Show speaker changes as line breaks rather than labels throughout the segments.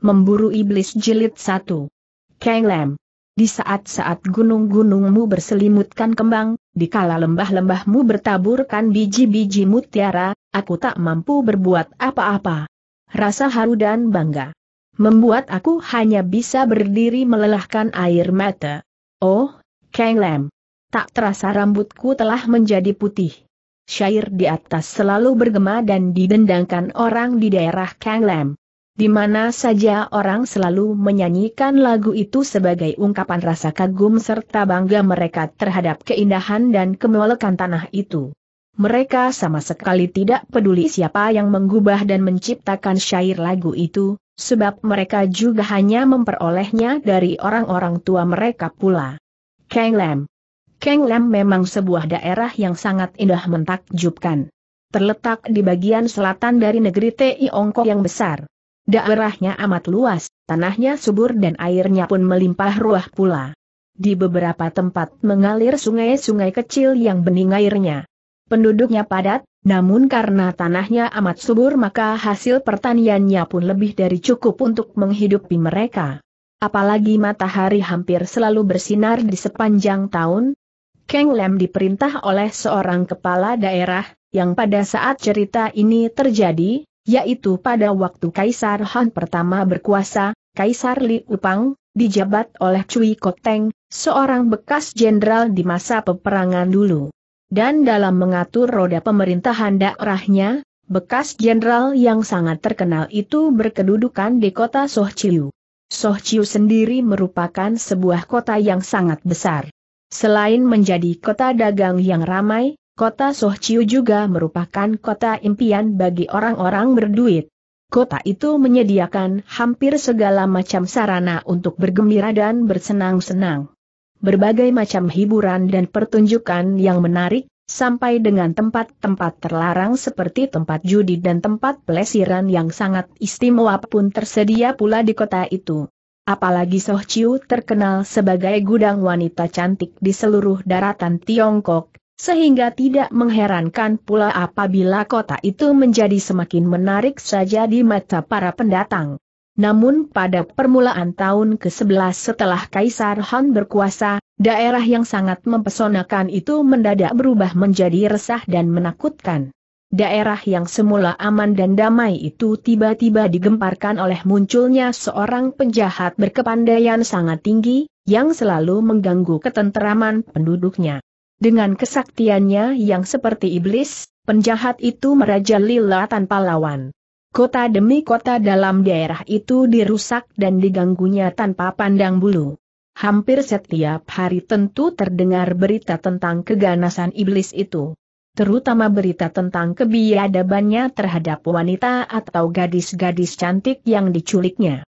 Memburu Iblis Jilid satu. Kang Lam Di saat-saat gunung-gunungmu berselimutkan kembang, di kala lembah-lembahmu bertaburkan biji-biji mutiara, aku tak mampu berbuat apa-apa. Rasa haru dan bangga. Membuat aku hanya bisa berdiri melelahkan air mata. Oh, Kang Lam. Tak terasa rambutku telah menjadi putih. Syair di atas selalu bergema dan didendangkan orang di daerah Kang Lam di mana saja orang selalu menyanyikan lagu itu sebagai ungkapan rasa kagum serta bangga mereka terhadap keindahan dan kemewakan tanah itu. Mereka sama sekali tidak peduli siapa yang menggubah dan menciptakan syair lagu itu, sebab mereka juga hanya memperolehnya dari orang-orang tua mereka pula. Kang Lam Kang Lam memang sebuah daerah yang sangat indah mentakjubkan. Terletak di bagian selatan dari negeri Tiongkok yang besar. Daerahnya amat luas, tanahnya subur dan airnya pun melimpah ruah pula. Di beberapa tempat mengalir sungai-sungai kecil yang bening airnya. Penduduknya padat, namun karena tanahnya amat subur maka hasil pertaniannya pun lebih dari cukup untuk menghidupi mereka. Apalagi matahari hampir selalu bersinar di sepanjang tahun. Keng Lem diperintah oleh seorang kepala daerah, yang pada saat cerita ini terjadi, yaitu pada waktu Kaisar Han pertama berkuasa, Kaisar Li Upang, dijabat oleh Cui Koteng, seorang bekas jenderal di masa peperangan dulu. Dan dalam mengatur roda pemerintahan daerahnya, bekas jenderal yang sangat terkenal itu berkedudukan di kota Sohciu. Sohciu sendiri merupakan sebuah kota yang sangat besar. Selain menjadi kota dagang yang ramai, Kota Sohciu juga merupakan kota impian bagi orang-orang berduit. Kota itu menyediakan hampir segala macam sarana untuk bergembira dan bersenang-senang. Berbagai macam hiburan dan pertunjukan yang menarik, sampai dengan tempat-tempat terlarang seperti tempat judi dan tempat pelesiran yang sangat istimewa pun tersedia pula di kota itu. Apalagi Sohciu terkenal sebagai gudang wanita cantik di seluruh daratan Tiongkok, sehingga tidak mengherankan pula apabila kota itu menjadi semakin menarik saja di mata para pendatang. Namun pada permulaan tahun ke-11 setelah Kaisar Han berkuasa, daerah yang sangat mempesonakan itu mendadak berubah menjadi resah dan menakutkan. Daerah yang semula aman dan damai itu tiba-tiba digemparkan oleh munculnya seorang penjahat berkepandaian sangat tinggi, yang selalu mengganggu ketenteraman penduduknya. Dengan kesaktiannya yang seperti iblis, penjahat itu merajalela tanpa lawan. Kota demi kota dalam daerah itu dirusak dan diganggunya tanpa pandang bulu. Hampir setiap hari tentu terdengar berita tentang keganasan iblis itu. Terutama berita tentang kebiadabannya terhadap wanita atau gadis-gadis cantik yang diculiknya.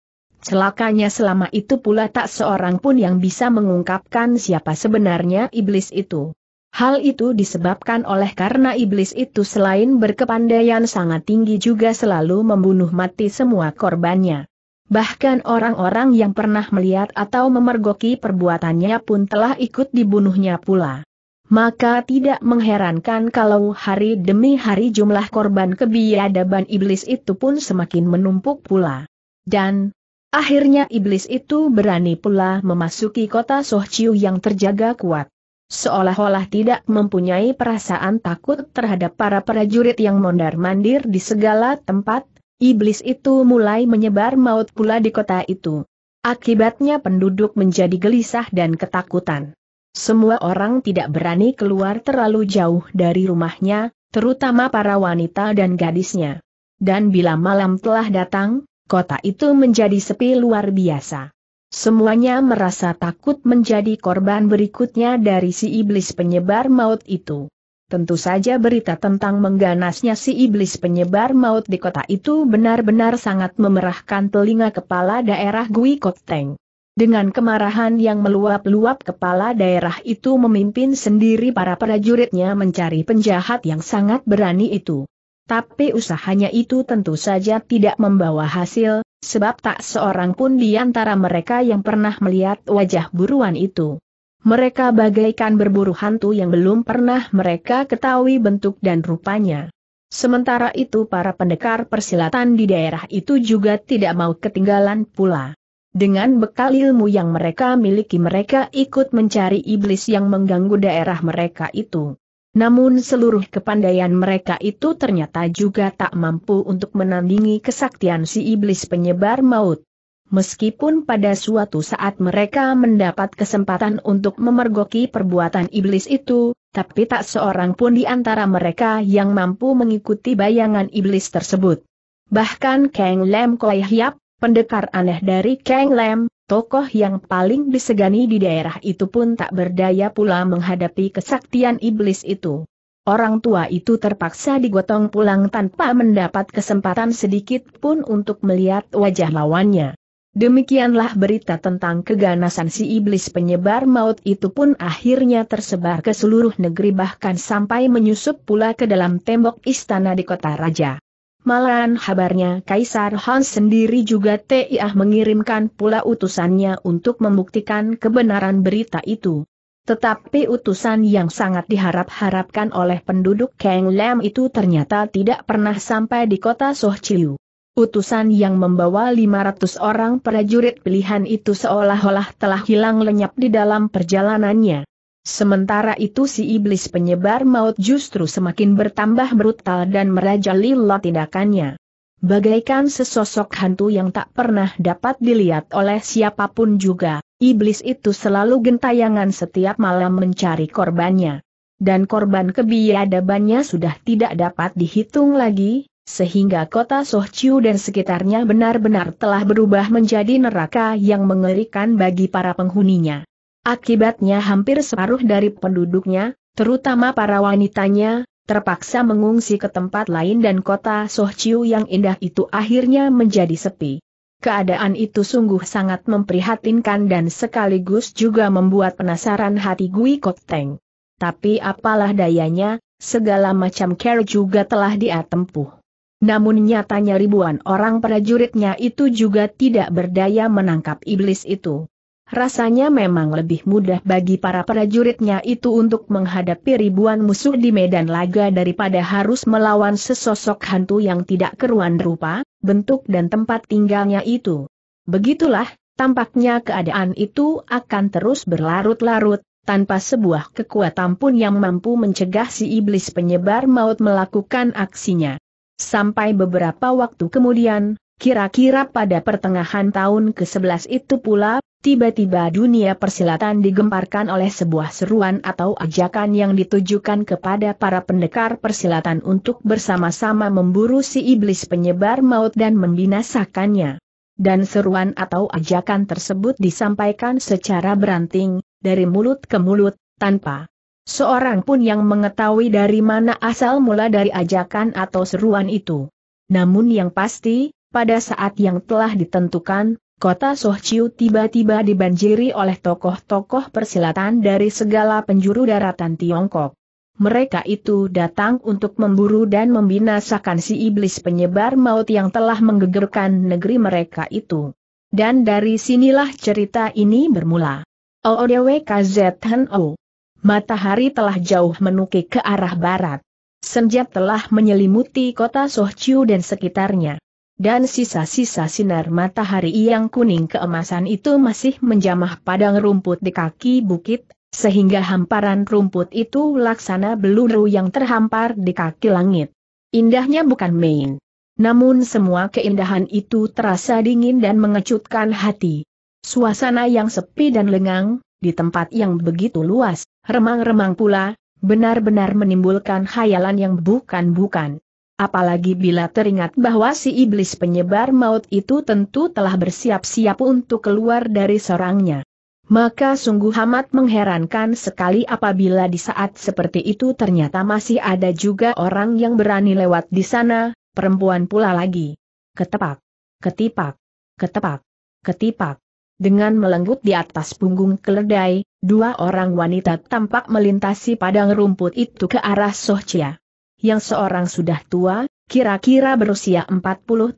Celakanya selama itu pula tak seorang pun yang bisa mengungkapkan siapa sebenarnya iblis itu. Hal itu disebabkan oleh karena iblis itu selain berkepandaian sangat tinggi juga selalu membunuh mati semua korbannya. Bahkan orang-orang yang pernah melihat atau memergoki perbuatannya pun telah ikut dibunuhnya pula. Maka tidak mengherankan kalau hari demi hari jumlah korban kebiadaban iblis itu pun semakin menumpuk pula. Dan, Akhirnya iblis itu berani pula memasuki kota Sohciu yang terjaga kuat. Seolah-olah tidak mempunyai perasaan takut terhadap para prajurit yang mondar-mandir di segala tempat, iblis itu mulai menyebar maut pula di kota itu. Akibatnya penduduk menjadi gelisah dan ketakutan. Semua orang tidak berani keluar terlalu jauh dari rumahnya, terutama para wanita dan gadisnya. Dan bila malam telah datang, kota itu menjadi sepi luar biasa. Semuanya merasa takut menjadi korban berikutnya dari si iblis penyebar maut itu. Tentu saja berita tentang mengganasnya si iblis penyebar maut di kota itu benar-benar sangat memerahkan telinga kepala daerah Gui Koteng. Dengan kemarahan yang meluap-luap kepala daerah itu memimpin sendiri para prajuritnya mencari penjahat yang sangat berani itu. Tapi usahanya itu tentu saja tidak membawa hasil, sebab tak seorang pun di antara mereka yang pernah melihat wajah buruan itu. Mereka bagaikan berburu hantu yang belum pernah mereka ketahui bentuk dan rupanya. Sementara itu para pendekar persilatan di daerah itu juga tidak mau ketinggalan pula. Dengan bekal ilmu yang mereka miliki mereka ikut mencari iblis yang mengganggu daerah mereka itu. Namun seluruh kepandaian mereka itu ternyata juga tak mampu untuk menandingi kesaktian si iblis penyebar maut. Meskipun pada suatu saat mereka mendapat kesempatan untuk memergoki perbuatan iblis itu, tapi tak seorang pun di antara mereka yang mampu mengikuti bayangan iblis tersebut. Bahkan Kang Lem Koi Hiap, pendekar aneh dari Kang Lem, tokoh yang paling disegani di daerah itu pun tak berdaya pula menghadapi kesaktian iblis itu. Orang tua itu terpaksa digotong pulang tanpa mendapat kesempatan sedikit pun untuk melihat wajah lawannya. Demikianlah berita tentang keganasan si iblis penyebar maut itu pun akhirnya tersebar ke seluruh negeri bahkan sampai menyusup pula ke dalam tembok istana di kota raja. Malahan kabarnya Kaisar Han sendiri juga Tiah mengirimkan pula utusannya untuk membuktikan kebenaran berita itu. Tetapi utusan yang sangat diharap-harapkan oleh penduduk Kang Lam itu ternyata tidak pernah sampai di kota Sohciu. Utusan yang membawa 500 orang prajurit pilihan itu seolah-olah telah hilang lenyap di dalam perjalanannya. Sementara itu si iblis penyebar maut justru semakin bertambah brutal dan merajalela tindakannya. Bagaikan sesosok hantu yang tak pernah dapat dilihat oleh siapapun juga, iblis itu selalu gentayangan setiap malam mencari korbannya. Dan korban kebiadabannya sudah tidak dapat dihitung lagi, sehingga kota Sohciu dan sekitarnya benar-benar telah berubah menjadi neraka yang mengerikan bagi para penghuninya. Akibatnya hampir separuh dari penduduknya, terutama para wanitanya, terpaksa mengungsi ke tempat lain dan kota Sohciu yang indah itu akhirnya menjadi sepi. Keadaan itu sungguh sangat memprihatinkan dan sekaligus juga membuat penasaran hati Gui Koteng. Tapi apalah dayanya, segala macam care juga telah dia tempuh. Namun nyatanya ribuan orang prajuritnya itu juga tidak berdaya menangkap iblis itu. Rasanya memang lebih mudah bagi para prajuritnya itu untuk menghadapi ribuan musuh di medan laga daripada harus melawan sesosok hantu yang tidak keruan rupa, bentuk dan tempat tinggalnya itu. Begitulah, tampaknya keadaan itu akan terus berlarut-larut, tanpa sebuah kekuatan pun yang mampu mencegah si iblis penyebar maut melakukan aksinya. Sampai beberapa waktu kemudian, Kira-kira pada pertengahan tahun ke-11 itu pula, tiba-tiba dunia persilatan digemparkan oleh sebuah seruan atau ajakan yang ditujukan kepada para pendekar persilatan untuk bersama-sama memburu si iblis penyebar maut dan membinasakannya. Dan seruan atau ajakan tersebut disampaikan secara beranting, dari mulut ke mulut, tanpa seorang pun yang mengetahui dari mana asal mula dari ajakan atau seruan itu. Namun yang pasti, pada saat yang telah ditentukan, kota Sohciu tiba-tiba dibanjiri oleh tokoh-tokoh persilatan dari segala penjuru daratan Tiongkok. Mereka itu datang untuk memburu dan membinasakan si iblis penyebar maut yang telah menggegerkan negeri mereka itu. Dan dari sinilah cerita ini bermula. OODWKZ HNO. Matahari telah jauh menukik ke arah barat. Senja telah menyelimuti kota Sohciu dan sekitarnya dan sisa-sisa sinar matahari yang kuning keemasan itu masih menjamah padang rumput di kaki bukit, sehingga hamparan rumput itu laksana beluru yang terhampar di kaki langit. Indahnya bukan main. Namun semua keindahan itu terasa dingin dan mengecutkan hati. Suasana yang sepi dan lengang, di tempat yang begitu luas, remang-remang pula, benar-benar menimbulkan khayalan yang bukan-bukan. Apalagi bila teringat bahwa si iblis penyebar maut itu tentu telah bersiap-siap untuk keluar dari serangnya. Maka sungguh amat mengherankan sekali apabila di saat seperti itu ternyata masih ada juga orang yang berani lewat di sana, perempuan pula lagi. Ketepak, ketipak, ketepak, ketipak. Dengan melenggut di atas punggung keledai, dua orang wanita tampak melintasi padang rumput itu ke arah Sohcia yang seorang sudah tua, kira-kira berusia 40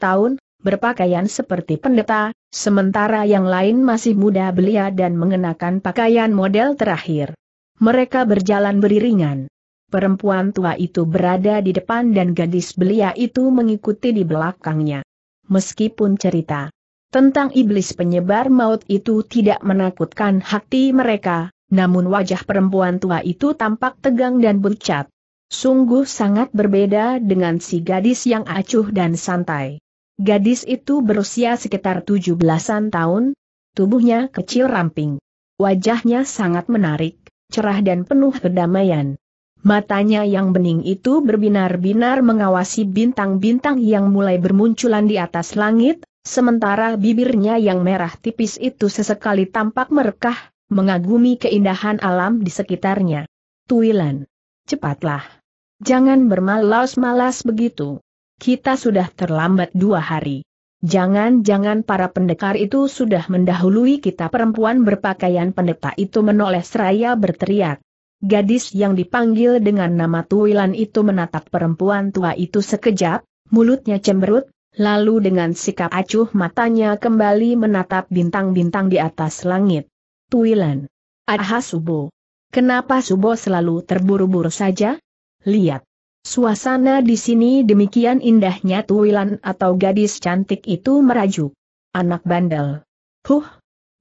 tahun, berpakaian seperti pendeta, sementara yang lain masih muda belia dan mengenakan pakaian model terakhir. Mereka berjalan beriringan. Perempuan tua itu berada di depan dan gadis belia itu mengikuti di belakangnya. Meskipun cerita tentang iblis penyebar maut itu tidak menakutkan hati mereka, namun wajah perempuan tua itu tampak tegang dan bercat. Sungguh sangat berbeda dengan si gadis yang acuh dan santai. Gadis itu berusia sekitar 17-an tahun, tubuhnya kecil ramping. Wajahnya sangat menarik, cerah dan penuh kedamaian. Matanya yang bening itu berbinar-binar mengawasi bintang-bintang yang mulai bermunculan di atas langit, sementara bibirnya yang merah tipis itu sesekali tampak merekah, mengagumi keindahan alam di sekitarnya. Tuilan. Cepatlah. Jangan bermalas-malas begitu. Kita sudah terlambat dua hari. Jangan-jangan para pendekar itu sudah mendahului kita perempuan berpakaian pendeta itu menoleh seraya berteriak. Gadis yang dipanggil dengan nama Tuwilan itu menatap perempuan tua itu sekejap, mulutnya cemberut, lalu dengan sikap acuh matanya kembali menatap bintang-bintang di atas langit. Tuwilan. Aha Subo. Kenapa Subo selalu terburu-buru saja? lihat. Suasana di sini demikian indahnya tuwilan atau gadis cantik itu merajuk. Anak bandel. Huh,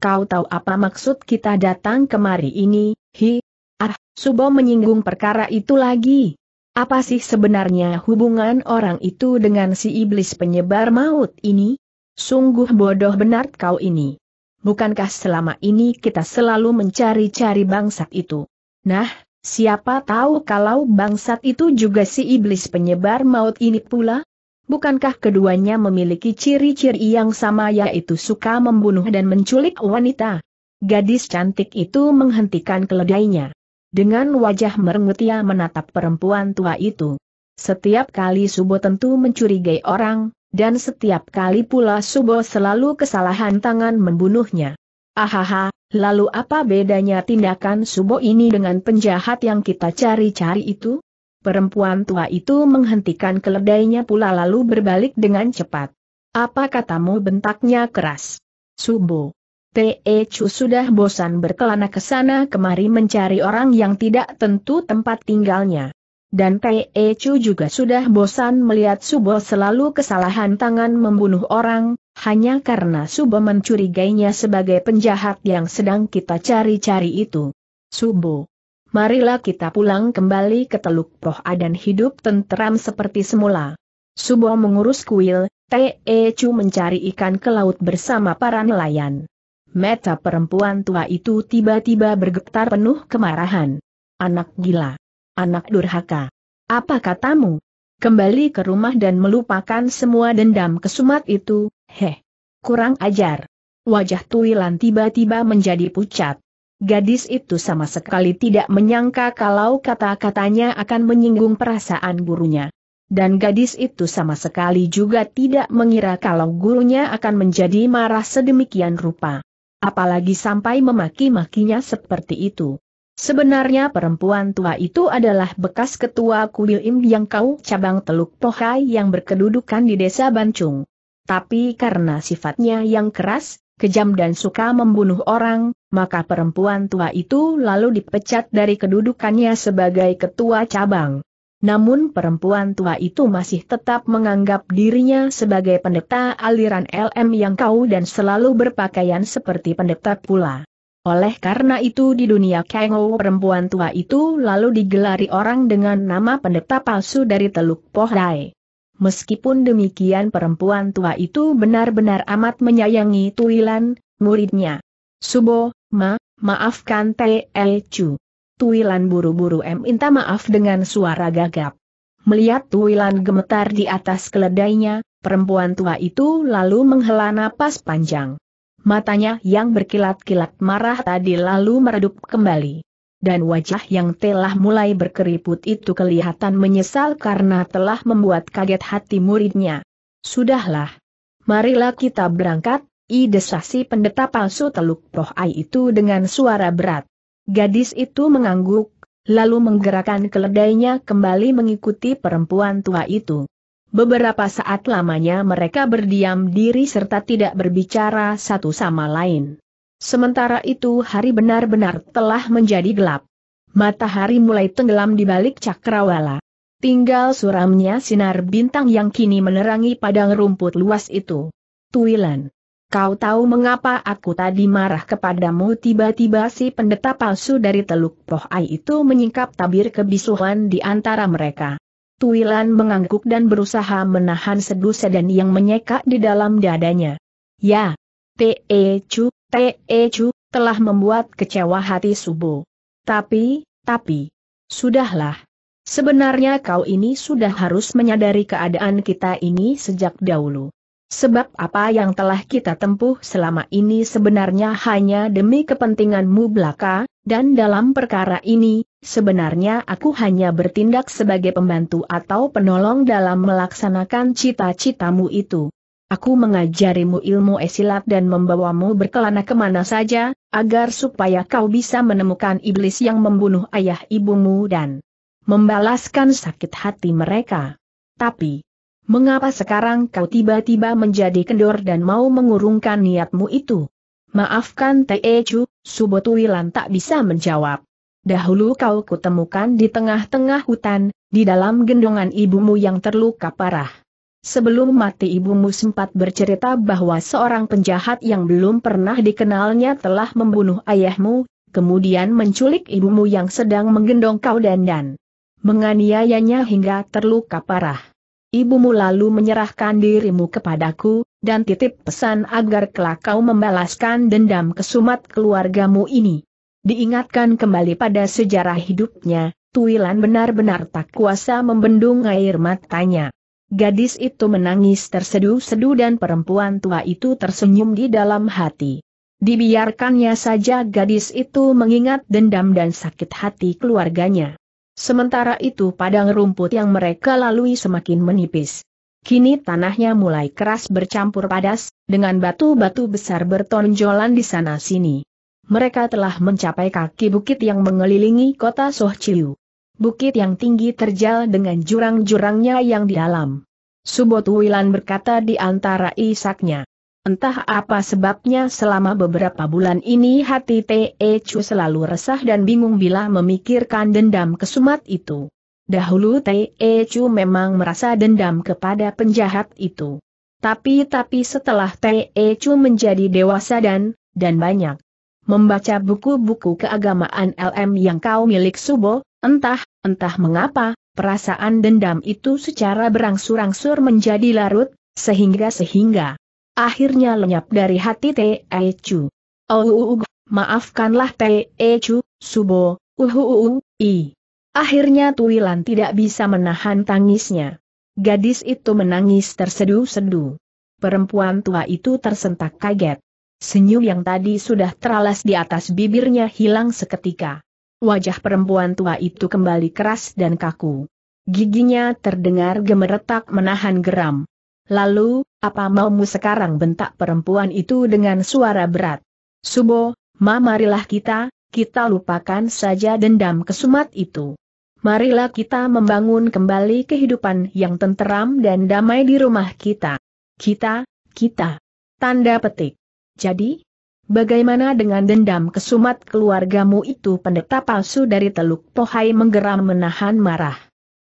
kau tahu apa maksud kita datang kemari ini, hi? Ah, Subo menyinggung perkara itu lagi. Apa sih sebenarnya hubungan orang itu dengan si iblis penyebar maut ini? Sungguh bodoh benar kau ini. Bukankah selama ini kita selalu mencari-cari bangsat itu? Nah, Siapa tahu kalau bangsat itu juga si iblis penyebar maut ini pula? Bukankah keduanya memiliki ciri-ciri yang sama yaitu suka membunuh dan menculik wanita? Gadis cantik itu menghentikan keledainya. Dengan wajah merengut ia menatap perempuan tua itu. Setiap kali Subo tentu mencurigai orang, dan setiap kali pula Subo selalu kesalahan tangan membunuhnya. Ahaha, Lalu apa bedanya tindakan Subo ini dengan penjahat yang kita cari-cari itu? Perempuan tua itu menghentikan keledainya pula lalu berbalik dengan cepat. Apa katamu bentaknya keras? Subo. Te Chu sudah bosan berkelana ke sana kemari mencari orang yang tidak tentu tempat tinggalnya. Dan Te Chu juga sudah bosan melihat Subo selalu kesalahan tangan membunuh orang, hanya karena Subo mencurigainya sebagai penjahat yang sedang kita cari-cari itu. Subo, marilah kita pulang kembali ke Teluk Poha dan hidup tentram seperti semula. Subo mengurus kuil, Te Chu mencari ikan ke laut bersama para nelayan. Meta perempuan tua itu tiba-tiba bergetar penuh kemarahan. Anak gila. Anak durhaka. Apa katamu? Kembali ke rumah dan melupakan semua dendam kesumat itu, Heh, kurang ajar. Wajah Tuilan tiba-tiba menjadi pucat. Gadis itu sama sekali tidak menyangka kalau kata-katanya akan menyinggung perasaan gurunya. Dan gadis itu sama sekali juga tidak mengira kalau gurunya akan menjadi marah sedemikian rupa. Apalagi sampai memaki-makinya seperti itu. Sebenarnya perempuan tua itu adalah bekas ketua kuil Im yang kau cabang Teluk Pohai yang berkedudukan di desa Bancung tapi karena sifatnya yang keras, kejam dan suka membunuh orang, maka perempuan tua itu lalu dipecat dari kedudukannya sebagai ketua cabang. Namun perempuan tua itu masih tetap menganggap dirinya sebagai pendeta aliran LM yang kau dan selalu berpakaian seperti pendeta pula. Oleh karena itu di dunia Kengo perempuan tua itu lalu digelari orang dengan nama pendeta palsu dari Teluk Pohdai. Meskipun demikian perempuan tua itu benar-benar amat menyayangi Tuilan, muridnya. Subo, ma, maafkan T.L. Chu. Tuilan buru-buru minta maaf dengan suara gagap. Melihat Tuilan gemetar di atas keledainya, perempuan tua itu lalu menghela napas panjang. Matanya yang berkilat-kilat marah tadi lalu meredup kembali dan wajah yang telah mulai berkeriput itu kelihatan menyesal karena telah membuat kaget hati muridnya. Sudahlah. Marilah kita berangkat, idesasi pendeta palsu teluk ai itu dengan suara berat. Gadis itu mengangguk, lalu menggerakkan keledainya kembali mengikuti perempuan tua itu. Beberapa saat lamanya mereka berdiam diri serta tidak berbicara satu sama lain. Sementara itu hari benar-benar telah menjadi gelap. Matahari mulai tenggelam di balik cakrawala. Tinggal suramnya sinar bintang yang kini menerangi padang rumput luas itu. Tuilan. Kau tahu mengapa aku tadi marah kepadamu tiba-tiba si pendeta palsu dari Teluk Pohai itu menyingkap tabir kebisuhan di antara mereka. Tuilan mengangguk dan berusaha menahan sedu sedan yang menyeka di dalam dadanya. Ya, T.E. Chu, T.E. Chu, telah membuat kecewa hati Subo. Tapi, tapi, sudahlah. Sebenarnya kau ini sudah harus menyadari keadaan kita ini sejak dahulu. Sebab apa yang telah kita tempuh selama ini sebenarnya hanya demi kepentinganmu belaka, dan dalam perkara ini, sebenarnya aku hanya bertindak sebagai pembantu atau penolong dalam melaksanakan cita-citamu itu. Aku mengajarimu ilmu esilat dan membawamu berkelana kemana saja, agar supaya kau bisa menemukan iblis yang membunuh ayah ibumu dan membalaskan sakit hati mereka. Tapi, mengapa sekarang kau tiba-tiba menjadi kendor dan mau mengurungkan niatmu itu? Maafkan Teechu, Subotuilan tak bisa menjawab. Dahulu kau kutemukan di tengah-tengah hutan, di dalam gendongan ibumu yang terluka parah. Sebelum mati ibumu sempat bercerita bahwa seorang penjahat yang belum pernah dikenalnya telah membunuh ayahmu, kemudian menculik ibumu yang sedang menggendong kau dandan. Menganiayanya hingga terluka parah. Ibumu lalu menyerahkan dirimu kepadaku, dan titip pesan agar kelak kau membalaskan dendam kesumat keluargamu ini. Diingatkan kembali pada sejarah hidupnya, Tuilan benar-benar tak kuasa membendung air matanya. Gadis itu menangis terseduh-seduh dan perempuan tua itu tersenyum di dalam hati. Dibiarkannya saja gadis itu mengingat dendam dan sakit hati keluarganya. Sementara itu padang rumput yang mereka lalui semakin menipis. Kini tanahnya mulai keras bercampur padas, dengan batu-batu besar bertonjolan di sana-sini. Mereka telah mencapai kaki bukit yang mengelilingi kota Sohciu bukit yang tinggi terjal dengan jurang-jurangnya yang di dalam. Subot Wilan berkata di antara isaknya. Entah apa sebabnya selama beberapa bulan ini hati T.E. Chu selalu resah dan bingung bila memikirkan dendam kesumat itu. Dahulu T.E. Chu memang merasa dendam kepada penjahat itu. Tapi-tapi setelah T.E. Chu menjadi dewasa dan, dan banyak membaca buku-buku keagamaan LM yang kau milik Subo, entah, entah mengapa, perasaan dendam itu secara berangsur-angsur menjadi larut, sehingga-sehingga akhirnya lenyap dari hati T.E. Chu. Oh, uh, uh, uh, maafkanlah T.E. Chu, Subo, uhuuu, i. Akhirnya Tuilan tidak bisa menahan tangisnya. Gadis itu menangis terseduh-seduh. Perempuan tua itu tersentak kaget. Senyum yang tadi sudah teralas di atas bibirnya hilang seketika. Wajah perempuan tua itu kembali keras dan kaku. Giginya terdengar gemeretak menahan geram. Lalu, apa maumu sekarang bentak perempuan itu dengan suara berat? Subo, ma marilah kita, kita lupakan saja dendam kesumat itu. Marilah kita membangun kembali kehidupan yang tenteram dan damai di rumah kita. Kita, kita. Tanda petik. Jadi, Bagaimana dengan dendam kesumat keluargamu itu pendeta palsu dari Teluk Pohai menggeram menahan marah.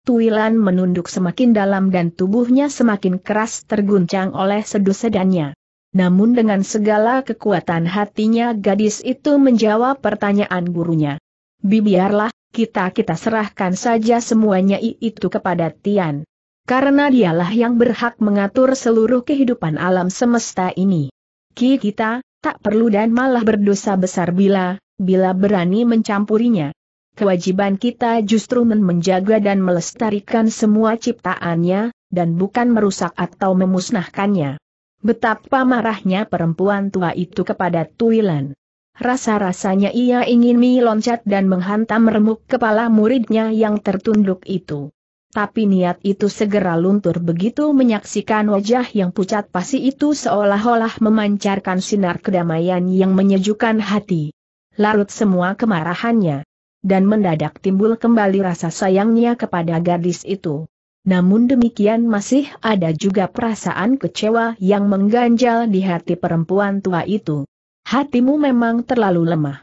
Tuilan menunduk semakin dalam dan tubuhnya semakin keras terguncang oleh seduh-sedannya. Namun dengan segala kekuatan hatinya gadis itu menjawab pertanyaan gurunya. Bibiarlah, kita-kita serahkan saja semuanya itu kepada Tian. Karena dialah yang berhak mengatur seluruh kehidupan alam semesta ini. Ki kita, tak perlu dan malah berdosa besar bila, bila berani mencampurinya. Kewajiban kita justru menjaga dan melestarikan semua ciptaannya, dan bukan merusak atau memusnahkannya. Betapa marahnya perempuan tua itu kepada Tuilan. Rasa-rasanya ia ingin meloncat dan menghantam remuk kepala muridnya yang tertunduk itu tapi niat itu segera luntur begitu menyaksikan wajah yang pucat pasi itu seolah-olah memancarkan sinar kedamaian yang menyejukkan hati. Larut semua kemarahannya. Dan mendadak timbul kembali rasa sayangnya kepada gadis itu. Namun demikian masih ada juga perasaan kecewa yang mengganjal di hati perempuan tua itu. Hatimu memang terlalu lemah.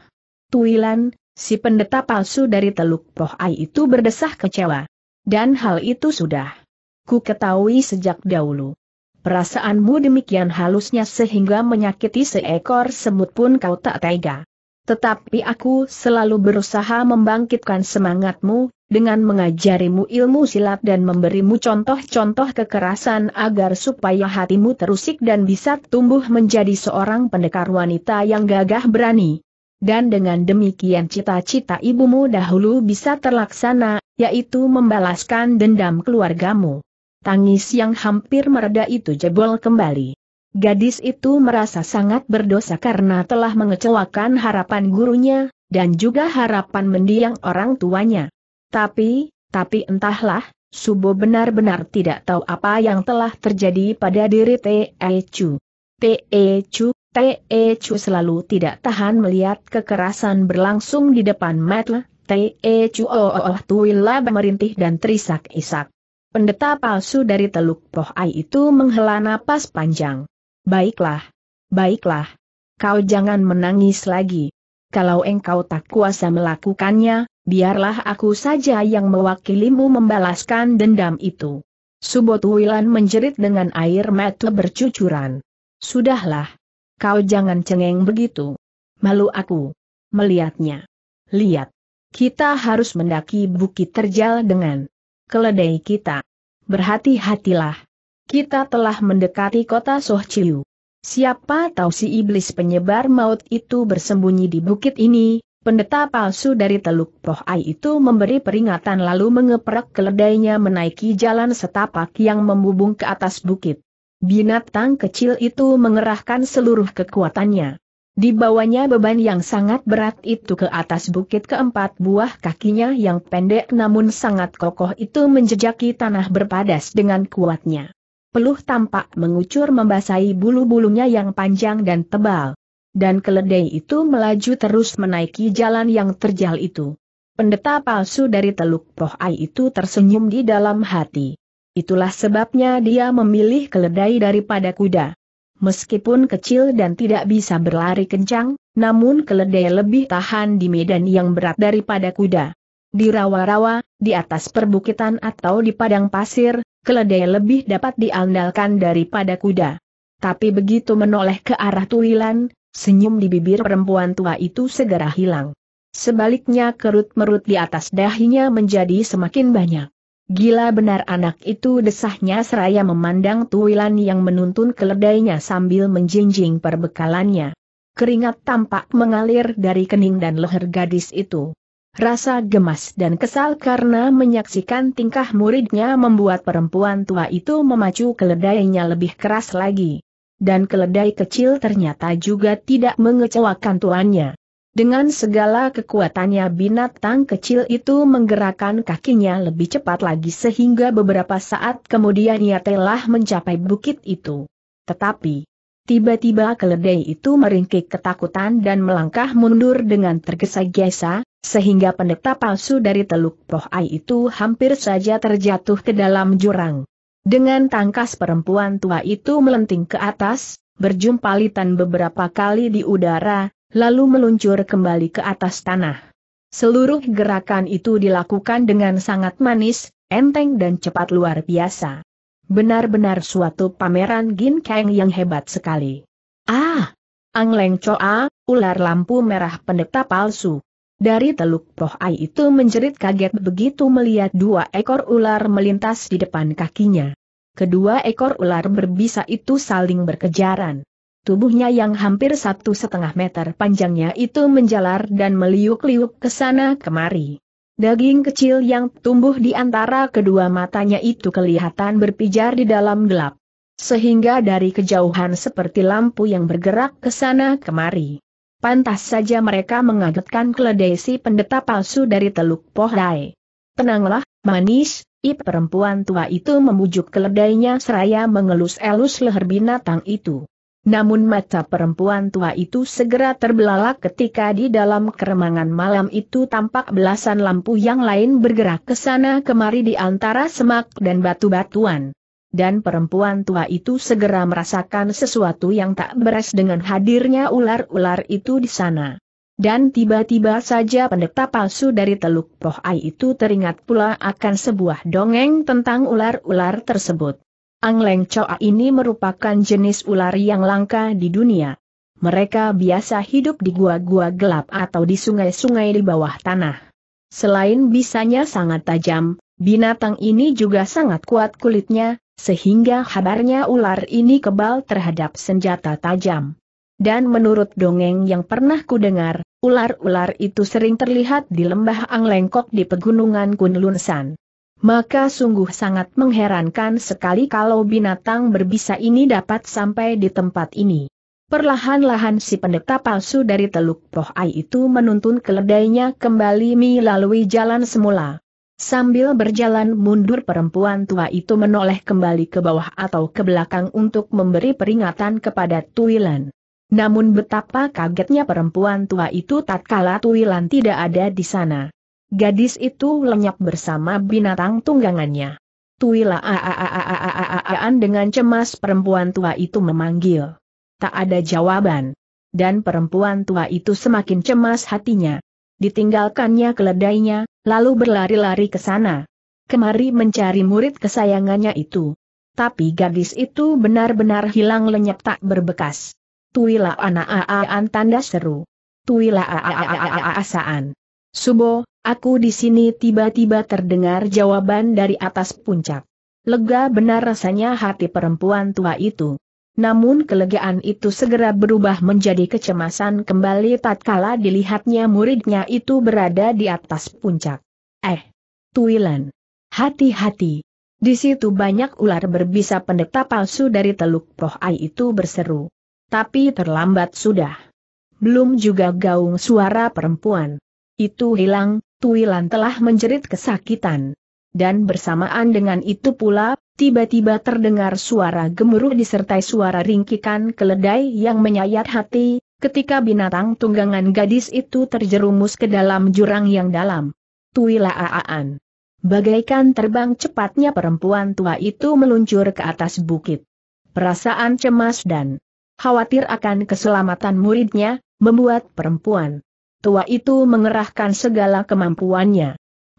Tuilan, si pendeta palsu dari Teluk Pohai itu berdesah kecewa. Dan hal itu sudah ku ketahui sejak dahulu. Perasaanmu demikian halusnya sehingga menyakiti seekor semut pun kau tak tega. Tetapi aku selalu berusaha membangkitkan semangatmu, dengan mengajarimu ilmu silat dan memberimu contoh-contoh kekerasan agar supaya hatimu terusik dan bisa tumbuh menjadi seorang pendekar wanita yang gagah berani dan dengan demikian cita-cita ibumu dahulu bisa terlaksana, yaitu membalaskan dendam keluargamu. Tangis yang hampir mereda itu jebol kembali. Gadis itu merasa sangat berdosa karena telah mengecewakan harapan gurunya, dan juga harapan mendiang orang tuanya. Tapi, tapi entahlah, Subo benar-benar tidak tahu apa yang telah terjadi pada diri T.E. Chu. T.E. Chu, Te Chu selalu tidak tahan melihat kekerasan berlangsung di depan mata, Te Chu oh, oh, oh tuila merintih dan terisak-isak. Pendeta palsu dari Teluk Ai itu menghela napas panjang. Baiklah. Baiklah. Kau jangan menangis lagi. Kalau engkau tak kuasa melakukannya, biarlah aku saja yang mewakilimu membalaskan dendam itu. Subotuilan menjerit dengan air mata bercucuran. Sudahlah. Kau jangan cengeng begitu. Malu aku. Melihatnya. Lihat. Kita harus mendaki bukit terjal dengan keledai kita. Berhati-hatilah. Kita telah mendekati kota Sohciu. Siapa tahu si iblis penyebar maut itu bersembunyi di bukit ini, Pendeta palsu dari Teluk Pohai itu memberi peringatan lalu mengeprek keledainya menaiki jalan setapak yang membubung ke atas bukit. Binatang kecil itu mengerahkan seluruh kekuatannya. Dibawanya beban yang sangat berat itu ke atas bukit keempat buah kakinya yang pendek namun sangat kokoh itu menjejaki tanah berpadas dengan kuatnya. Peluh tampak mengucur membasahi bulu-bulunya yang panjang dan tebal. Dan keledai itu melaju terus menaiki jalan yang terjal itu. Pendeta palsu dari Teluk Pohai itu tersenyum di dalam hati. Itulah sebabnya dia memilih keledai daripada kuda. Meskipun kecil dan tidak bisa berlari kencang, namun keledai lebih tahan di medan yang berat daripada kuda. Di rawa-rawa, di atas perbukitan atau di padang pasir, keledai lebih dapat diandalkan daripada kuda. Tapi begitu menoleh ke arah Tuilan, senyum di bibir perempuan tua itu segera hilang. Sebaliknya kerut-merut di atas dahinya menjadi semakin banyak. Gila benar anak itu desahnya seraya memandang Tuwilan yang menuntun keledainya sambil menjinjing perbekalannya. Keringat tampak mengalir dari kening dan leher gadis itu. Rasa gemas dan kesal karena menyaksikan tingkah muridnya membuat perempuan tua itu memacu keledainya lebih keras lagi. Dan keledai kecil ternyata juga tidak mengecewakan tuannya. Dengan segala kekuatannya binatang kecil itu menggerakkan kakinya lebih cepat lagi sehingga beberapa saat kemudian ia telah mencapai bukit itu. Tetapi, tiba-tiba keledai itu meringkik ketakutan dan melangkah mundur dengan tergesa-gesa, sehingga pendeta palsu dari teluk Pohai itu hampir saja terjatuh ke dalam jurang. Dengan tangkas perempuan tua itu melenting ke atas, berjumpalitan beberapa kali di udara, lalu meluncur kembali ke atas tanah. Seluruh gerakan itu dilakukan dengan sangat manis, enteng dan cepat luar biasa. Benar-benar suatu pameran ginkeng yang hebat sekali. Ah! Ang Leng Choa, ular lampu merah pendeta palsu. Dari teluk ai itu menjerit kaget begitu melihat dua ekor ular melintas di depan kakinya. Kedua ekor ular berbisa itu saling berkejaran. Tubuhnya yang hampir satu setengah meter panjangnya itu menjalar dan meliuk-liuk ke sana kemari. Daging kecil yang tumbuh di antara kedua matanya itu kelihatan berpijar di dalam gelap. Sehingga dari kejauhan seperti lampu yang bergerak ke sana kemari. Pantas saja mereka mengagetkan keledai si pendeta palsu dari Teluk Pohdai. Tenanglah, manis, I perempuan tua itu membujuk keledainya seraya mengelus-elus leher binatang itu. Namun mata perempuan tua itu segera terbelalak ketika di dalam keremangan malam itu tampak belasan lampu yang lain bergerak ke sana kemari di antara semak dan batu-batuan. Dan perempuan tua itu segera merasakan sesuatu yang tak beres dengan hadirnya ular-ular itu di sana. Dan tiba-tiba saja pendeta palsu dari Teluk Pohai itu teringat pula akan sebuah dongeng tentang ular-ular tersebut. Angleng Choa ini merupakan jenis ular yang langka di dunia. Mereka biasa hidup di gua-gua gelap atau di sungai-sungai di bawah tanah. Selain bisanya sangat tajam, binatang ini juga sangat kuat kulitnya, sehingga kabarnya ular ini kebal terhadap senjata tajam. Dan menurut dongeng yang pernah kudengar, ular-ular itu sering terlihat di lembah Anglengkok di pegunungan Kunlunsan maka sungguh sangat mengherankan sekali kalau binatang berbisa ini dapat sampai di tempat ini. Perlahan-lahan si pendeta palsu dari Teluk Pohai itu menuntun keledainya kembali melalui jalan semula. Sambil berjalan mundur perempuan tua itu menoleh kembali ke bawah atau ke belakang untuk memberi peringatan kepada Tuilan. Namun betapa kagetnya perempuan tua itu tatkala Tuilan tidak ada di sana. Gadis itu lenyap bersama binatang tunggangannya. Tuila an dengan cemas perempuan tua itu memanggil. Tak ada jawaban. Dan perempuan tua itu semakin cemas hatinya. Ditinggalkannya keledainya, lalu berlari-lari ke sana. Kemari mencari murid kesayangannya itu. Tapi gadis itu benar-benar hilang lenyap tak berbekas. Tuila a an tanda seru. Tuila aaan. Subo, aku di sini tiba-tiba terdengar jawaban dari atas puncak. Lega benar rasanya hati perempuan tua itu. Namun kelegaan itu segera berubah menjadi kecemasan kembali tatkala dilihatnya muridnya itu berada di atas puncak. Eh, Tuilan. Hati-hati. Di situ banyak ular berbisa pendeta palsu dari Teluk Prohai itu berseru. Tapi terlambat sudah. Belum juga gaung suara perempuan itu hilang, Tuilan telah menjerit kesakitan. Dan bersamaan dengan itu pula, tiba-tiba terdengar suara gemuruh disertai suara ringkikan keledai yang menyayat hati, ketika binatang tunggangan gadis itu terjerumus ke dalam jurang yang dalam. Tuilaaan. Bagaikan terbang cepatnya perempuan tua itu meluncur ke atas bukit. Perasaan cemas dan khawatir akan keselamatan muridnya, membuat perempuan tua itu mengerahkan segala kemampuannya.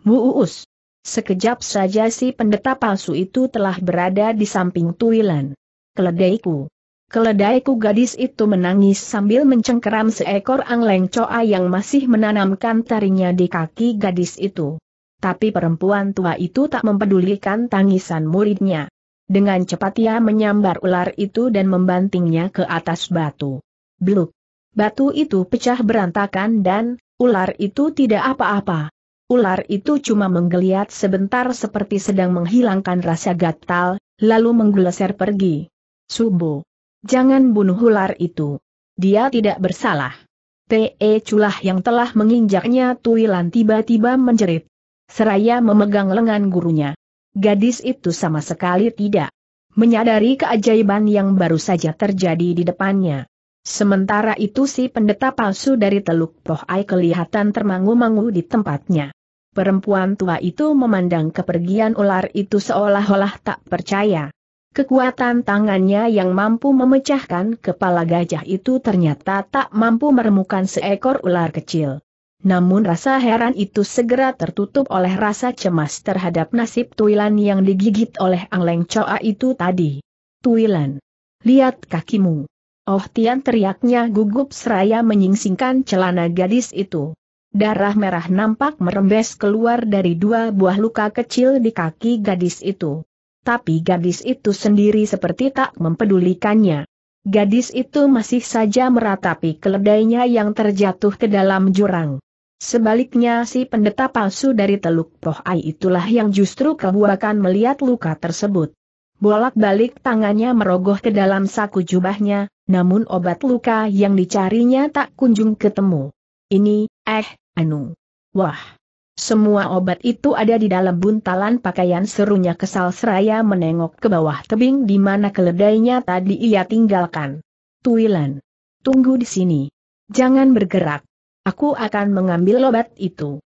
Muus. Sekejap saja si pendeta palsu itu telah berada di samping Tuilan. Keledaiku. Keledaiku gadis itu menangis sambil mencengkeram seekor angleng coa yang masih menanamkan taringnya di kaki gadis itu. Tapi perempuan tua itu tak mempedulikan tangisan muridnya. Dengan cepat ia menyambar ular itu dan membantingnya ke atas batu. Bluk! Batu itu pecah berantakan dan, ular itu tidak apa-apa. Ular itu cuma menggeliat sebentar seperti sedang menghilangkan rasa gatal, lalu menggeleser pergi. Subo. Jangan bunuh ular itu. Dia tidak bersalah. T.E. Culah yang telah menginjaknya Tuilan tiba-tiba menjerit. Seraya memegang lengan gurunya. Gadis itu sama sekali tidak menyadari keajaiban yang baru saja terjadi di depannya. Sementara itu si pendeta palsu dari Teluk Pohai kelihatan termangu-mangu di tempatnya. Perempuan tua itu memandang kepergian ular itu seolah-olah tak percaya. Kekuatan tangannya yang mampu memecahkan kepala gajah itu ternyata tak mampu meremukan seekor ular kecil. Namun rasa heran itu segera tertutup oleh rasa cemas terhadap nasib Tuilan yang digigit oleh Angleng Choa itu tadi. Tuilan, lihat kakimu. Oh Tian teriaknya gugup seraya menyingsingkan celana gadis itu. Darah merah nampak merembes keluar dari dua buah luka kecil di kaki gadis itu. Tapi gadis itu sendiri seperti tak mempedulikannya. Gadis itu masih saja meratapi keledainya yang terjatuh ke dalam jurang. Sebaliknya si pendeta palsu dari Teluk Poh Ai itulah yang justru kebuakan melihat luka tersebut. Bolak-balik tangannya merogoh ke dalam saku jubahnya, namun obat luka yang dicarinya tak kunjung ketemu. Ini, eh, anu. Wah. Semua obat itu ada di dalam buntalan pakaian serunya kesal seraya menengok ke bawah tebing di mana keledainya tadi ia tinggalkan. Tuilan. Tunggu di sini. Jangan bergerak. Aku akan mengambil obat itu.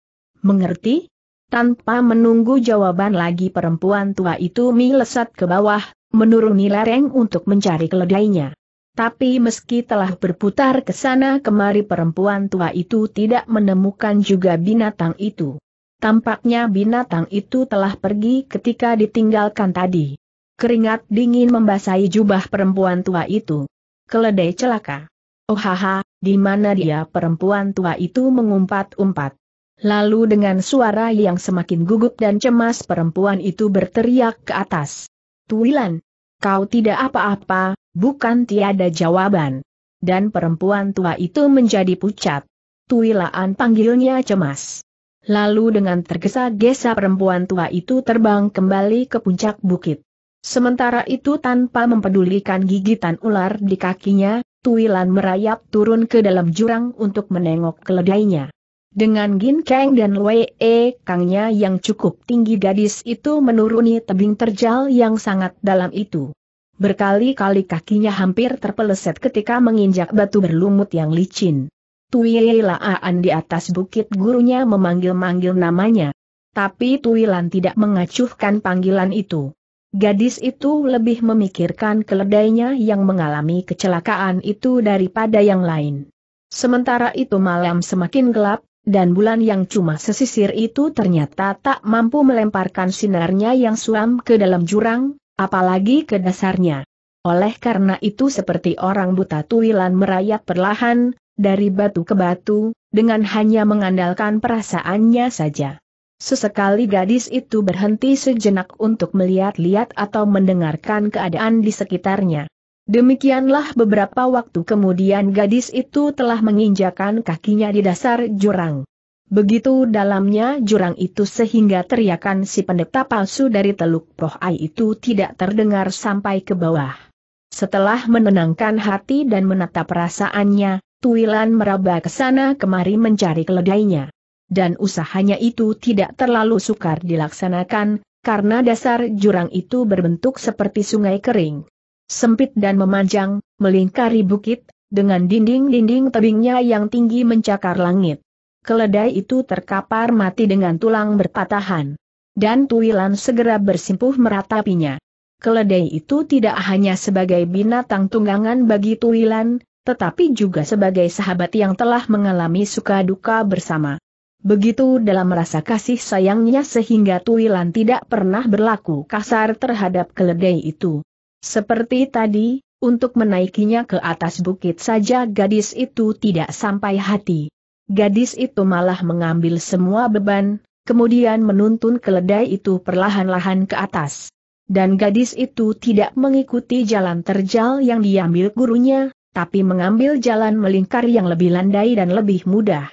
Mengerti? Tanpa menunggu jawaban lagi perempuan tua itu melesat ke bawah, menuruni lereng untuk mencari keledainya. Tapi meski telah berputar ke sana kemari perempuan tua itu tidak menemukan juga binatang itu. Tampaknya binatang itu telah pergi ketika ditinggalkan tadi. Keringat dingin membasahi jubah perempuan tua itu. Keledai celaka. Oh haha, di mana dia perempuan tua itu mengumpat-umpat. Lalu dengan suara yang semakin gugup dan cemas perempuan itu berteriak ke atas. Tuilan, kau tidak apa-apa, bukan tiada jawaban. Dan perempuan tua itu menjadi pucat. Tuilaan panggilnya cemas. Lalu dengan tergesa-gesa perempuan tua itu terbang kembali ke puncak bukit. Sementara itu tanpa mempedulikan gigitan ular di kakinya, Tuilan merayap turun ke dalam jurang untuk menengok keledainya. Dengan Gin Kang dan Wei E Kangnya yang cukup tinggi gadis itu menuruni tebing terjal yang sangat dalam itu. Berkali-kali kakinya hampir terpeleset ketika menginjak batu berlumut yang licin. Tuilaan di atas bukit gurunya memanggil-manggil namanya. Tapi Tuilan tidak mengacuhkan panggilan itu. Gadis itu lebih memikirkan keledainya yang mengalami kecelakaan itu daripada yang lain. Sementara itu malam semakin gelap, dan bulan yang cuma sesisir itu ternyata tak mampu melemparkan sinarnya yang suam ke dalam jurang, apalagi ke dasarnya. Oleh karena itu seperti orang buta tuilan merayap perlahan, dari batu ke batu, dengan hanya mengandalkan perasaannya saja. Sesekali gadis itu berhenti sejenak untuk melihat-lihat atau mendengarkan keadaan di sekitarnya. Demikianlah beberapa waktu kemudian gadis itu telah menginjakan kakinya di dasar jurang. Begitu dalamnya jurang itu sehingga teriakan si pendeta palsu dari Teluk Pohai itu tidak terdengar sampai ke bawah. Setelah menenangkan hati dan menatap perasaannya, Tuilan meraba ke sana kemari mencari keledainya. Dan usahanya itu tidak terlalu sukar dilaksanakan, karena dasar jurang itu berbentuk seperti sungai kering. Sempit dan memanjang, melingkari bukit, dengan dinding-dinding tebingnya yang tinggi mencakar langit. Keledai itu terkapar mati dengan tulang berpatahan. Dan Tuilan segera bersimpuh meratapinya. Keledai itu tidak hanya sebagai binatang tunggangan bagi Tuilan, tetapi juga sebagai sahabat yang telah mengalami suka duka bersama. Begitu dalam rasa kasih sayangnya sehingga Tuilan tidak pernah berlaku kasar terhadap keledai itu. Seperti tadi, untuk menaikinya ke atas bukit saja gadis itu tidak sampai hati. Gadis itu malah mengambil semua beban, kemudian menuntun keledai itu perlahan-lahan ke atas. Dan gadis itu tidak mengikuti jalan terjal yang diambil gurunya, tapi mengambil jalan melingkar yang lebih landai dan lebih mudah.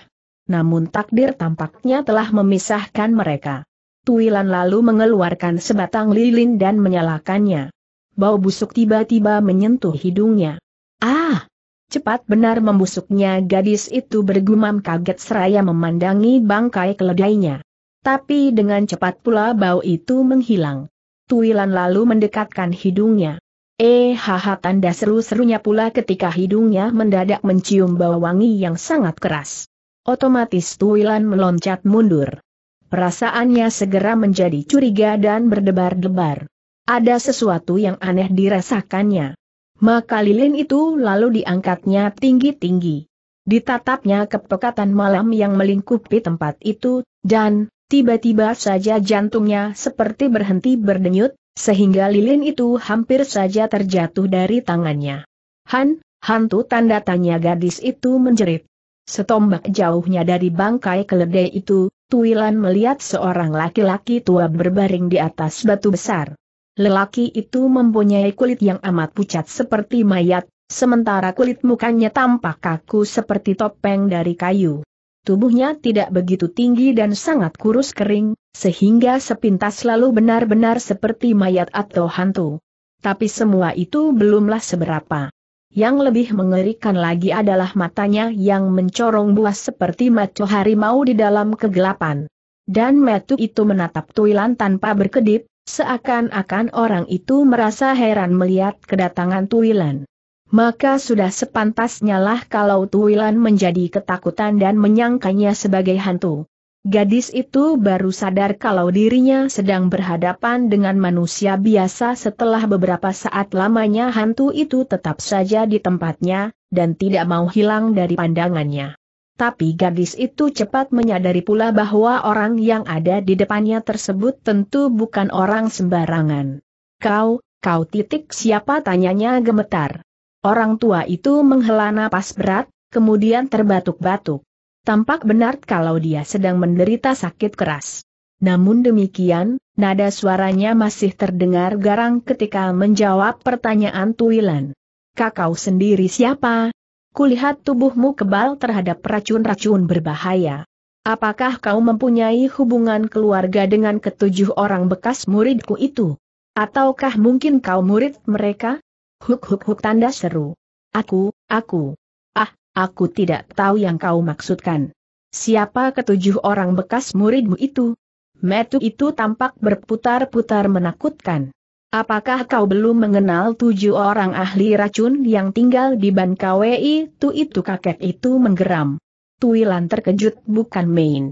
Namun takdir tampaknya telah memisahkan mereka. Tuilan lalu mengeluarkan sebatang lilin dan menyalakannya bau busuk tiba-tiba menyentuh hidungnya. Ah! Cepat benar membusuknya gadis itu bergumam kaget seraya memandangi bangkai keledainya. Tapi dengan cepat pula bau itu menghilang. Tuilan lalu mendekatkan hidungnya. Eh haha tanda seru-serunya pula ketika hidungnya mendadak mencium bau wangi yang sangat keras. Otomatis Tuilan meloncat mundur. Perasaannya segera menjadi curiga dan berdebar-debar. Ada sesuatu yang aneh dirasakannya. Maka lilin itu lalu diangkatnya tinggi-tinggi. Ditatapnya kepekatan malam yang melingkupi tempat itu, dan, tiba-tiba saja jantungnya seperti berhenti berdenyut, sehingga lilin itu hampir saja terjatuh dari tangannya. Han, hantu tanda tanya gadis itu menjerit. Setombak jauhnya dari bangkai keledai itu, Tuilan melihat seorang laki-laki tua berbaring di atas batu besar. Lelaki itu mempunyai kulit yang amat pucat seperti mayat, sementara kulit mukanya tampak kaku seperti topeng dari kayu. Tubuhnya tidak begitu tinggi dan sangat kurus kering, sehingga sepintas lalu benar-benar seperti mayat atau hantu. Tapi semua itu belumlah seberapa. Yang lebih mengerikan lagi adalah matanya yang mencorong buas seperti maco harimau di dalam kegelapan. Dan metu itu menatap Tuilan tanpa berkedip, Seakan-akan orang itu merasa heran melihat kedatangan Tuilan. Maka sudah sepantasnya lah kalau Tuilan menjadi ketakutan dan menyangkanya sebagai hantu. Gadis itu baru sadar kalau dirinya sedang berhadapan dengan manusia biasa setelah beberapa saat lamanya hantu itu tetap saja di tempatnya, dan tidak mau hilang dari pandangannya tapi gadis itu cepat menyadari pula bahwa orang yang ada di depannya tersebut tentu bukan orang sembarangan. Kau, kau titik siapa tanyanya gemetar. Orang tua itu menghela napas berat, kemudian terbatuk-batuk. Tampak benar kalau dia sedang menderita sakit keras. Namun demikian, nada suaranya masih terdengar garang ketika menjawab pertanyaan Tuilan. Kakau sendiri siapa? Kulihat tubuhmu kebal terhadap racun-racun berbahaya. Apakah kau mempunyai hubungan keluarga dengan ketujuh orang bekas muridku itu? Ataukah mungkin kau murid mereka? Huk huk huk tanda seru. Aku, aku. Ah, aku tidak tahu yang kau maksudkan. Siapa ketujuh orang bekas muridmu itu? Metu itu tampak berputar-putar menakutkan. Apakah kau belum mengenal tujuh orang ahli racun yang tinggal di Ban itu itu kakek itu menggeram. Tuilan terkejut bukan main.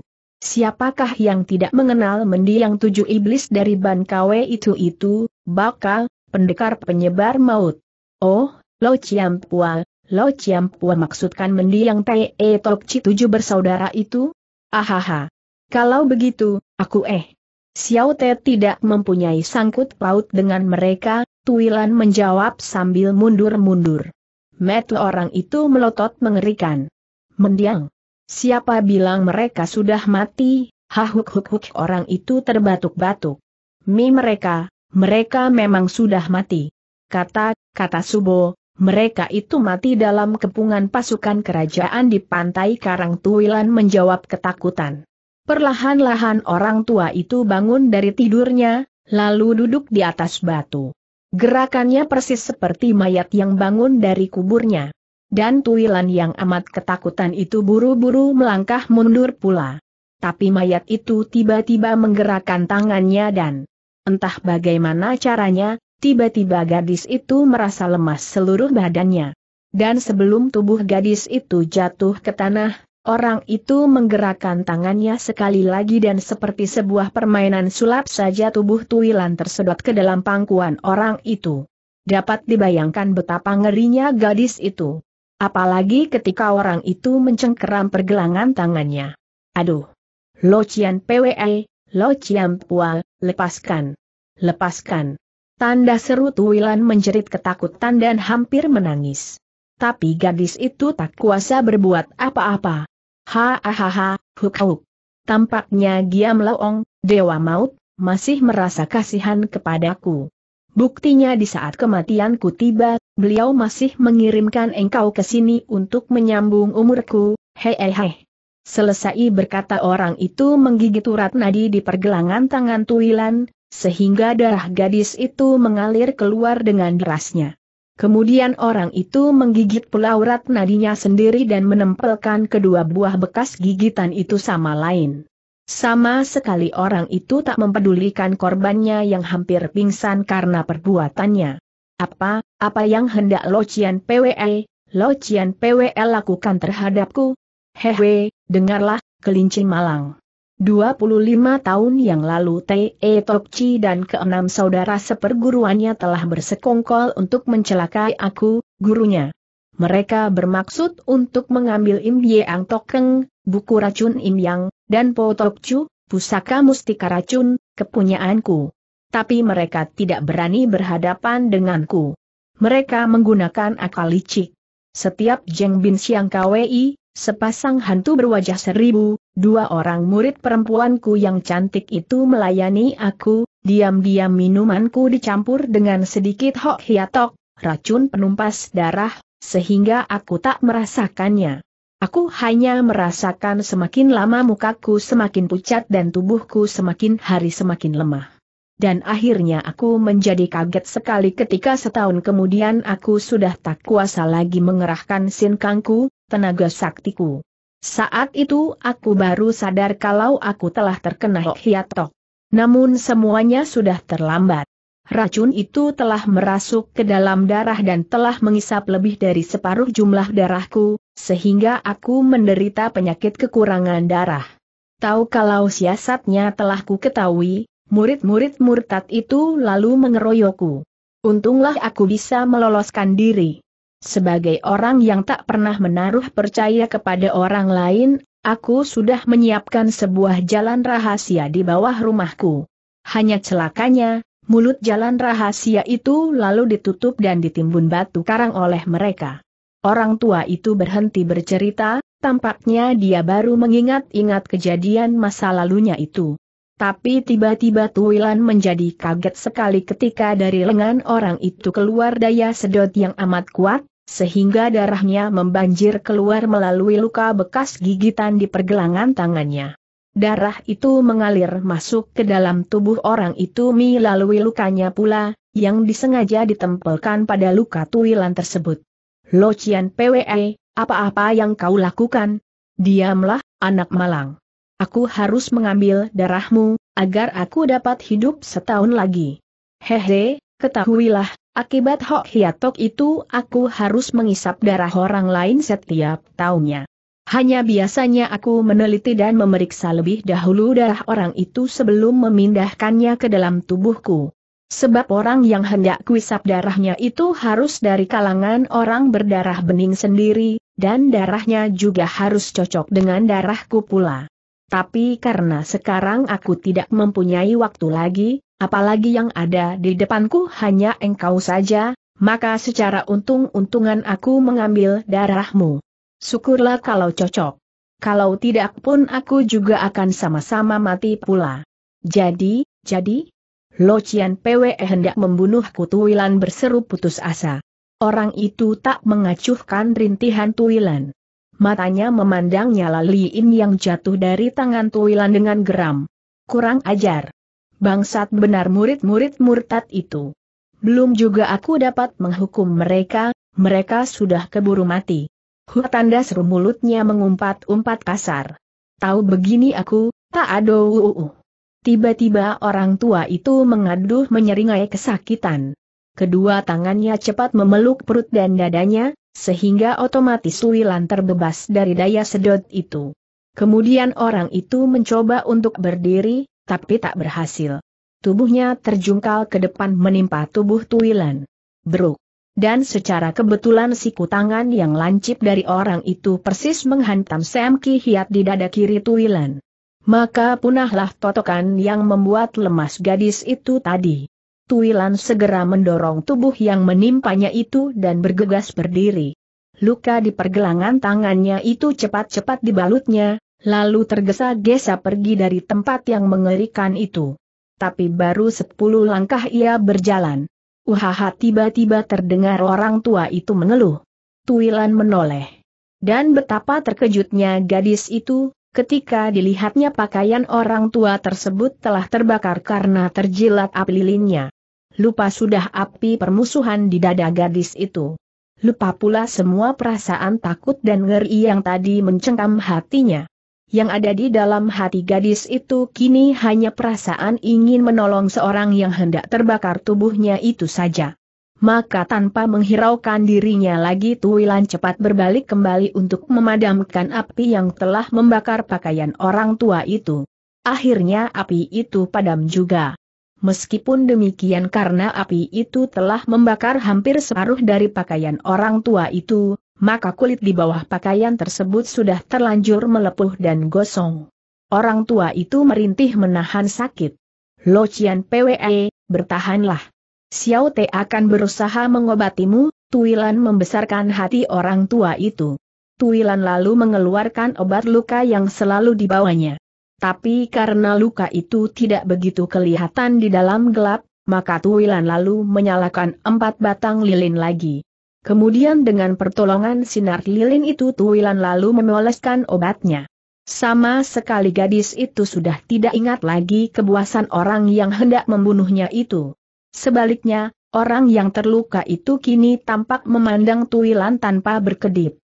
Siapakah yang tidak mengenal mendiang tujuh iblis dari Ban itu itu, bakal, pendekar penyebar maut. Oh, Lo Ciampua, Lo Ciampua maksudkan mendiang T.E. Tokci tujuh bersaudara itu? Ahaha. Kalau begitu, aku eh, Xiao Te tidak mempunyai sangkut paut dengan mereka, Tuilan menjawab sambil mundur-mundur. Metu orang itu melotot mengerikan. Mendiang. Siapa bilang mereka sudah mati, hahuk-huk-huk orang itu terbatuk-batuk. Mi mereka, mereka memang sudah mati. Kata, kata Subo, mereka itu mati dalam kepungan pasukan kerajaan di pantai Karang Tuilan menjawab ketakutan. Perlahan-lahan orang tua itu bangun dari tidurnya, lalu duduk di atas batu. Gerakannya persis seperti mayat yang bangun dari kuburnya. Dan Tuilan yang amat ketakutan itu buru-buru melangkah mundur pula. Tapi mayat itu tiba-tiba menggerakkan tangannya dan entah bagaimana caranya, tiba-tiba gadis itu merasa lemas seluruh badannya. Dan sebelum tubuh gadis itu jatuh ke tanah, Orang itu menggerakkan tangannya sekali lagi dan seperti sebuah permainan sulap saja tubuh Tuilan tersedot ke dalam pangkuan orang itu. Dapat dibayangkan betapa ngerinya gadis itu. Apalagi ketika orang itu mencengkeram pergelangan tangannya. Aduh! Locian PWE, Locian Pual, lepaskan! Lepaskan! Tanda seru Tuilan menjerit ketakutan dan hampir menangis. Tapi gadis itu tak kuasa berbuat apa-apa. Hahaha, hukau. Tampaknya Giam Laong, Dewa Maut, masih merasa kasihan kepadaku. Buktinya di saat kematianku tiba, beliau masih mengirimkan engkau ke sini untuk menyambung umurku, Hei hei. Selesai berkata orang itu menggigit urat nadi di pergelangan tangan Tuilan, sehingga darah gadis itu mengalir keluar dengan derasnya. Kemudian orang itu menggigit pula urat nadinya sendiri dan menempelkan kedua buah bekas gigitan itu sama lain. Sama sekali orang itu tak mempedulikan korbannya yang hampir pingsan karena perbuatannya. Apa, apa yang hendak Locian PWE, Locian PWE lakukan terhadapku? Hehe, dengarlah, kelinci malang. 25 tahun yang lalu T.E. Tokci dan keenam saudara seperguruannya telah bersekongkol untuk mencelakai aku, gurunya. Mereka bermaksud untuk mengambil Im Yeang Tokeng, buku racun Im Yang, dan Po Tokcu, pusaka mustika racun, kepunyaanku. Tapi mereka tidak berani berhadapan denganku. Mereka menggunakan akal licik. Setiap Jeng Bin Siang KWI, sepasang hantu berwajah seribu, dua orang murid perempuanku yang cantik itu melayani aku, diam-diam minumanku dicampur dengan sedikit hok hiatok, racun penumpas darah, sehingga aku tak merasakannya. Aku hanya merasakan semakin lama mukaku semakin pucat dan tubuhku semakin hari semakin lemah. Dan akhirnya aku menjadi kaget sekali ketika setahun kemudian aku sudah tak kuasa lagi mengerahkan sinkangku, tenaga saktiku. Saat itu aku baru sadar kalau aku telah terkena hiatok. Namun semuanya sudah terlambat. Racun itu telah merasuk ke dalam darah dan telah mengisap lebih dari separuh jumlah darahku, sehingga aku menderita penyakit kekurangan darah. Tahu kalau siasatnya telah ku ketahui, murid-murid murtad itu lalu mengeroyokku. Untunglah aku bisa meloloskan diri. Sebagai orang yang tak pernah menaruh percaya kepada orang lain, aku sudah menyiapkan sebuah jalan rahasia di bawah rumahku. Hanya celakanya, mulut jalan rahasia itu lalu ditutup dan ditimbun batu karang oleh mereka. Orang tua itu berhenti bercerita, tampaknya dia baru mengingat-ingat kejadian masa lalunya itu. Tapi tiba-tiba Tuilan menjadi kaget sekali ketika dari lengan orang itu keluar daya sedot yang amat kuat, sehingga darahnya membanjir keluar melalui luka bekas gigitan di pergelangan tangannya. Darah itu mengalir masuk ke dalam tubuh orang itu melalui lukanya pula, yang disengaja ditempelkan pada luka tuilan tersebut. Locian PWE, apa-apa yang kau lakukan? Diamlah, anak malang. Aku harus mengambil darahmu, agar aku dapat hidup setahun lagi. Hehe, ketahuilah, akibat Hok Hiatok itu aku harus mengisap darah orang lain setiap tahunnya. Hanya biasanya aku meneliti dan memeriksa lebih dahulu darah orang itu sebelum memindahkannya ke dalam tubuhku. Sebab orang yang hendak kuisap darahnya itu harus dari kalangan orang berdarah bening sendiri, dan darahnya juga harus cocok dengan darahku pula. Tapi karena sekarang aku tidak mempunyai waktu lagi, apalagi yang ada di depanku hanya engkau saja, maka secara untung-untungan aku mengambil darahmu. Syukurlah kalau cocok. Kalau tidak pun aku juga akan sama-sama mati pula. Jadi, jadi? Lo Cian PWE hendak membunuhku Tuilan berseru putus asa. Orang itu tak mengacuhkan rintihan Tuilan matanya memandang nyala Liin yang jatuh dari tangan Tuilan dengan geram. Kurang ajar. Bangsat benar murid-murid murtad itu. Belum juga aku dapat menghukum mereka, mereka sudah keburu mati. Huh tanda seru mulutnya mengumpat-umpat kasar. Tahu begini aku, tak ada uu. Tiba-tiba orang tua itu mengaduh menyeringai kesakitan. Kedua tangannya cepat memeluk perut dan dadanya, sehingga otomatis Wilan terbebas dari daya sedot itu. Kemudian orang itu mencoba untuk berdiri, tapi tak berhasil. Tubuhnya terjungkal ke depan menimpa tubuh Tuwilan. Bruk. Dan secara kebetulan siku tangan yang lancip dari orang itu persis menghantam Sam Ki Hiat di dada kiri Tuwilan. Maka punahlah totokan yang membuat lemas gadis itu tadi. Tuilan segera mendorong tubuh yang menimpanya itu dan bergegas berdiri. Luka di pergelangan tangannya itu cepat-cepat dibalutnya, lalu tergesa-gesa pergi dari tempat yang mengerikan itu. Tapi baru sepuluh langkah ia berjalan. Uhaha tiba-tiba terdengar orang tua itu mengeluh. Tuilan menoleh. Dan betapa terkejutnya gadis itu, ketika dilihatnya pakaian orang tua tersebut telah terbakar karena terjilat api lilinnya lupa sudah api permusuhan di dada gadis itu. Lupa pula semua perasaan takut dan ngeri yang tadi mencengkam hatinya. Yang ada di dalam hati gadis itu kini hanya perasaan ingin menolong seorang yang hendak terbakar tubuhnya itu saja. Maka tanpa menghiraukan dirinya lagi Tuwilan cepat berbalik kembali untuk memadamkan api yang telah membakar pakaian orang tua itu. Akhirnya api itu padam juga. Meskipun demikian karena api itu telah membakar hampir separuh dari pakaian orang tua itu, maka kulit di bawah pakaian tersebut sudah terlanjur melepuh dan gosong. Orang tua itu merintih menahan sakit. Lo Chian PWE, bertahanlah. Xiao Te akan berusaha mengobatimu, Tuilan membesarkan hati orang tua itu. Tuilan lalu mengeluarkan obat luka yang selalu dibawanya. Tapi karena luka itu tidak begitu kelihatan di dalam gelap, maka Tuwilan lalu menyalakan empat batang lilin lagi. Kemudian dengan pertolongan sinar lilin itu Tuwilan lalu memoleskan obatnya. Sama sekali gadis itu sudah tidak ingat lagi kebuasan orang yang hendak membunuhnya itu. Sebaliknya, orang yang terluka itu kini tampak memandang Tuwilan tanpa berkedip.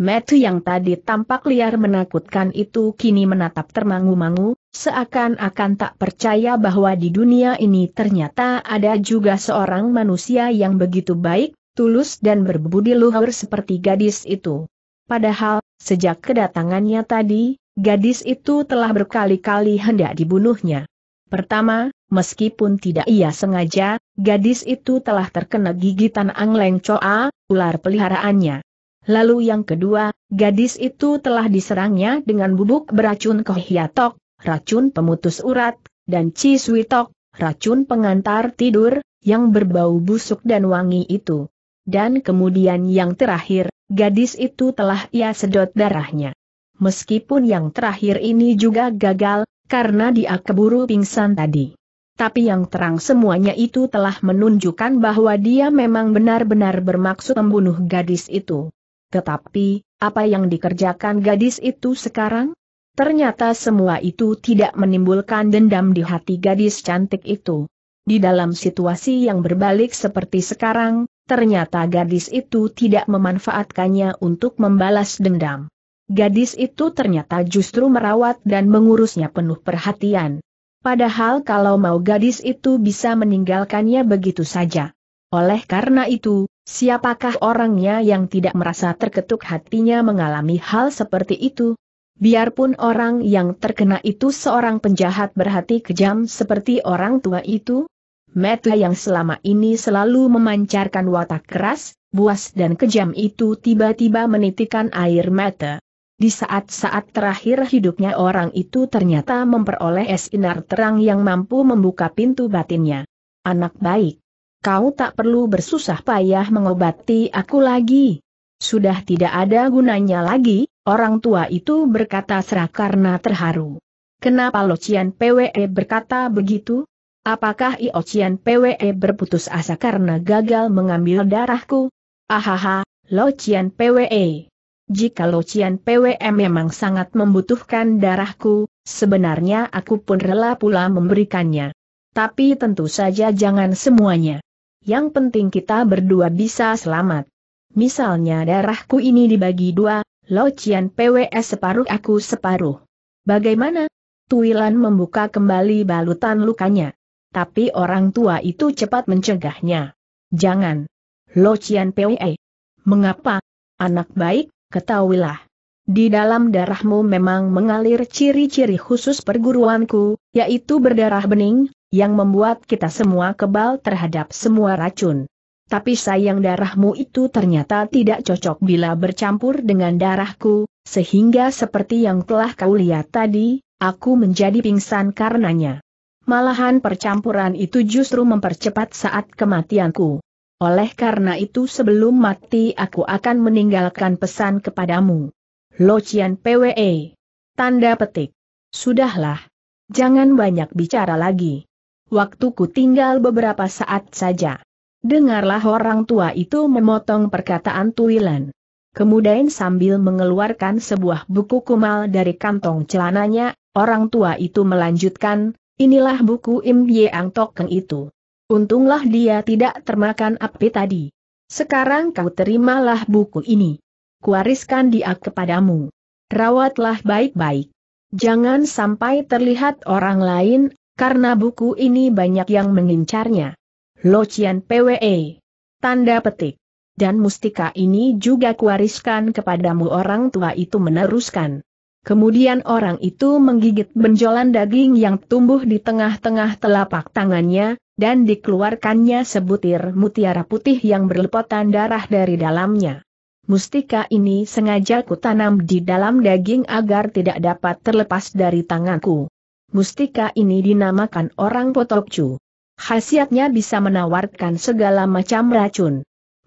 Metu yang tadi tampak liar menakutkan itu kini menatap termangu-mangu, seakan-akan tak percaya bahwa di dunia ini ternyata ada juga seorang manusia yang begitu baik, tulus dan berbudi luhur seperti gadis itu. Padahal, sejak kedatangannya tadi, gadis itu telah berkali-kali hendak dibunuhnya. Pertama, meskipun tidak ia sengaja, gadis itu telah terkena gigitan Angleng Coa, ular peliharaannya. Lalu yang kedua, gadis itu telah diserangnya dengan bubuk beracun kohiatok, racun pemutus urat, dan ciswitok, racun pengantar tidur, yang berbau busuk dan wangi itu. Dan kemudian yang terakhir, gadis itu telah ia sedot darahnya. Meskipun yang terakhir ini juga gagal, karena dia keburu pingsan tadi. Tapi yang terang semuanya itu telah menunjukkan bahwa dia memang benar-benar bermaksud membunuh gadis itu. Tetapi, apa yang dikerjakan gadis itu sekarang? Ternyata semua itu tidak menimbulkan dendam di hati gadis cantik itu. Di dalam situasi yang berbalik seperti sekarang, ternyata gadis itu tidak memanfaatkannya untuk membalas dendam. Gadis itu ternyata justru merawat dan mengurusnya penuh perhatian. Padahal kalau mau gadis itu bisa meninggalkannya begitu saja. Oleh karena itu, Siapakah orangnya yang tidak merasa terketuk hatinya mengalami hal seperti itu? Biarpun orang yang terkena itu seorang penjahat berhati kejam seperti orang tua itu, Meta yang selama ini selalu memancarkan watak keras, buas dan kejam itu tiba-tiba menitikan air mata. Di saat-saat terakhir hidupnya orang itu ternyata memperoleh sinar terang yang mampu membuka pintu batinnya. Anak baik kau tak perlu bersusah payah mengobati aku lagi. Sudah tidak ada gunanya lagi, orang tua itu berkata serah karena terharu. Kenapa Locian PWE berkata begitu? Apakah Iocian PWE berputus asa karena gagal mengambil darahku? Ahaha, Locian PWE. Jika Locian PWE memang sangat membutuhkan darahku, sebenarnya aku pun rela pula memberikannya. Tapi tentu saja jangan semuanya. Yang penting kita berdua bisa selamat. Misalnya darahku ini dibagi dua, Lo Cian PWS separuh aku separuh. Bagaimana? Tuilan membuka kembali balutan lukanya. Tapi orang tua itu cepat mencegahnya. Jangan. Lo Cian PWE. Mengapa? Anak baik, ketahuilah. Di dalam darahmu memang mengalir ciri-ciri khusus perguruanku, yaitu berdarah bening, yang membuat kita semua kebal terhadap semua racun. Tapi sayang darahmu itu ternyata tidak cocok bila bercampur dengan darahku, sehingga seperti yang telah kau lihat tadi, aku menjadi pingsan karenanya. Malahan percampuran itu justru mempercepat saat kematianku. Oleh karena itu sebelum mati aku akan meninggalkan pesan kepadamu. Locian PWE. Tanda petik. Sudahlah. Jangan banyak bicara lagi waktuku tinggal beberapa saat saja. Dengarlah orang tua itu memotong perkataan Tuilan. Kemudian sambil mengeluarkan sebuah buku kumal dari kantong celananya, orang tua itu melanjutkan, inilah buku Im Yeang Tokeng itu. Untunglah dia tidak termakan api tadi. Sekarang kau terimalah buku ini. Kuariskan dia kepadamu. Rawatlah baik-baik. Jangan sampai terlihat orang lain karena buku ini banyak yang mengincarnya. Locian PWE. Tanda petik. Dan mustika ini juga kuwariskan kepadamu orang tua itu meneruskan. Kemudian orang itu menggigit benjolan daging yang tumbuh di tengah-tengah telapak tangannya, dan dikeluarkannya sebutir mutiara putih yang berlepotan darah dari dalamnya. Mustika ini sengaja kutanam di dalam daging agar tidak dapat terlepas dari tanganku mustika ini dinamakan orang potokcu. Khasiatnya bisa menawarkan segala macam racun.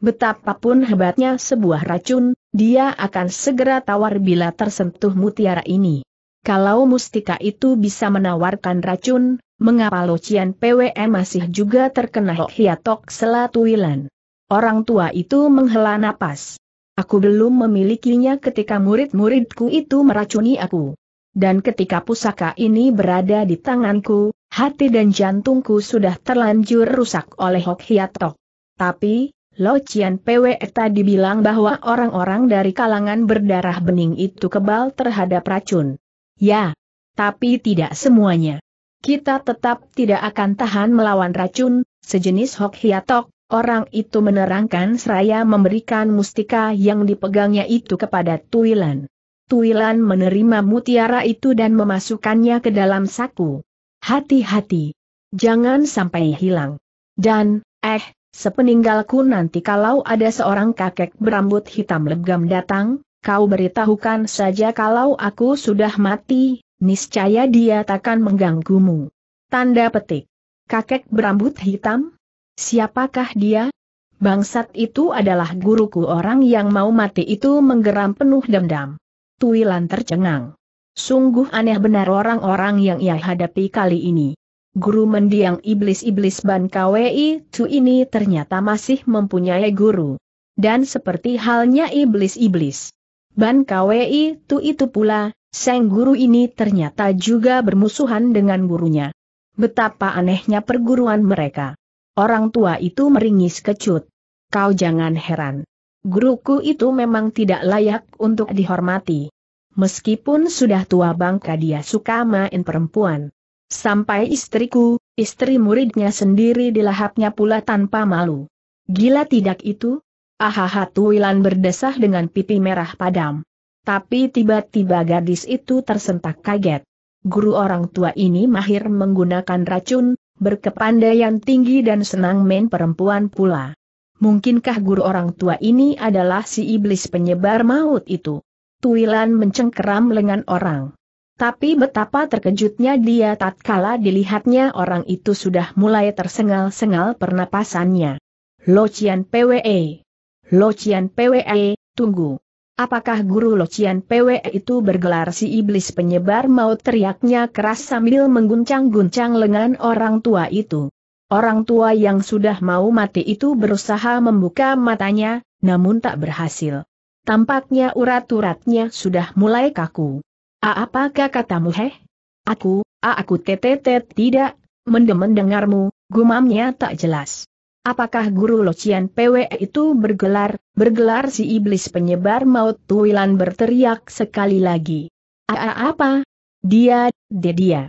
Betapapun hebatnya sebuah racun, dia akan segera tawar bila tersentuh mutiara ini. Kalau mustika itu bisa menawarkan racun, mengapa Locian PWM masih juga terkena hiatok selatuilan? Orang tua itu menghela napas. Aku belum memilikinya ketika murid-muridku itu meracuni aku. Dan ketika pusaka ini berada di tanganku, hati dan jantungku sudah terlanjur rusak oleh Hok Hiatok. Tapi, Lo Chian PW tadi bilang bahwa orang-orang dari kalangan berdarah bening itu kebal terhadap racun. Ya, tapi tidak semuanya. Kita tetap tidak akan tahan melawan racun, sejenis Hok Hiatok, orang itu menerangkan seraya memberikan mustika yang dipegangnya itu kepada Tuilan. Tuilan menerima mutiara itu dan memasukkannya ke dalam saku. Hati-hati. Jangan sampai hilang. Dan, eh, sepeninggalku nanti kalau ada seorang kakek berambut hitam legam datang, kau beritahukan saja kalau aku sudah mati, niscaya dia takkan mengganggumu. Tanda petik. Kakek berambut hitam? Siapakah dia? Bangsat itu adalah guruku orang yang mau mati itu menggeram penuh dendam. Tuilan tercengang. Sungguh aneh benar orang-orang yang ia hadapi kali ini. Guru mendiang iblis-iblis Ban Kwei Tu ini ternyata masih mempunyai guru. Dan seperti halnya iblis-iblis. Ban Kwei Tu itu pula, sang guru ini ternyata juga bermusuhan dengan gurunya. Betapa anehnya perguruan mereka. Orang tua itu meringis kecut. Kau jangan heran. Guruku itu memang tidak layak untuk dihormati. Meskipun sudah tua bangka dia suka main perempuan. Sampai istriku, istri muridnya sendiri dilahapnya pula tanpa malu. Gila tidak itu? Ahaha Tuilan berdesah dengan pipi merah padam. Tapi tiba-tiba gadis itu tersentak kaget. Guru orang tua ini mahir menggunakan racun, berkepandaian tinggi dan senang main perempuan pula. Mungkinkah guru orang tua ini adalah si iblis penyebar maut itu? Tuilan mencengkeram lengan orang. Tapi betapa terkejutnya dia tatkala dilihatnya orang itu sudah mulai tersengal-sengal pernapasannya. Locian PWE. Locian PWE, tunggu. Apakah guru Locian PWE itu bergelar si iblis penyebar maut teriaknya keras sambil mengguncang-guncang lengan orang tua itu. Orang tua yang sudah mau mati itu berusaha membuka matanya, namun tak berhasil. Tampaknya urat-uratnya sudah mulai kaku. A apakah katamu heh? Aku, a aku tetetet tidak, mendem mendengarmu, gumamnya tak jelas. Apakah guru Locian PW itu bergelar, bergelar si iblis penyebar maut Tuilan berteriak sekali lagi. A apa? Dia, dia dia.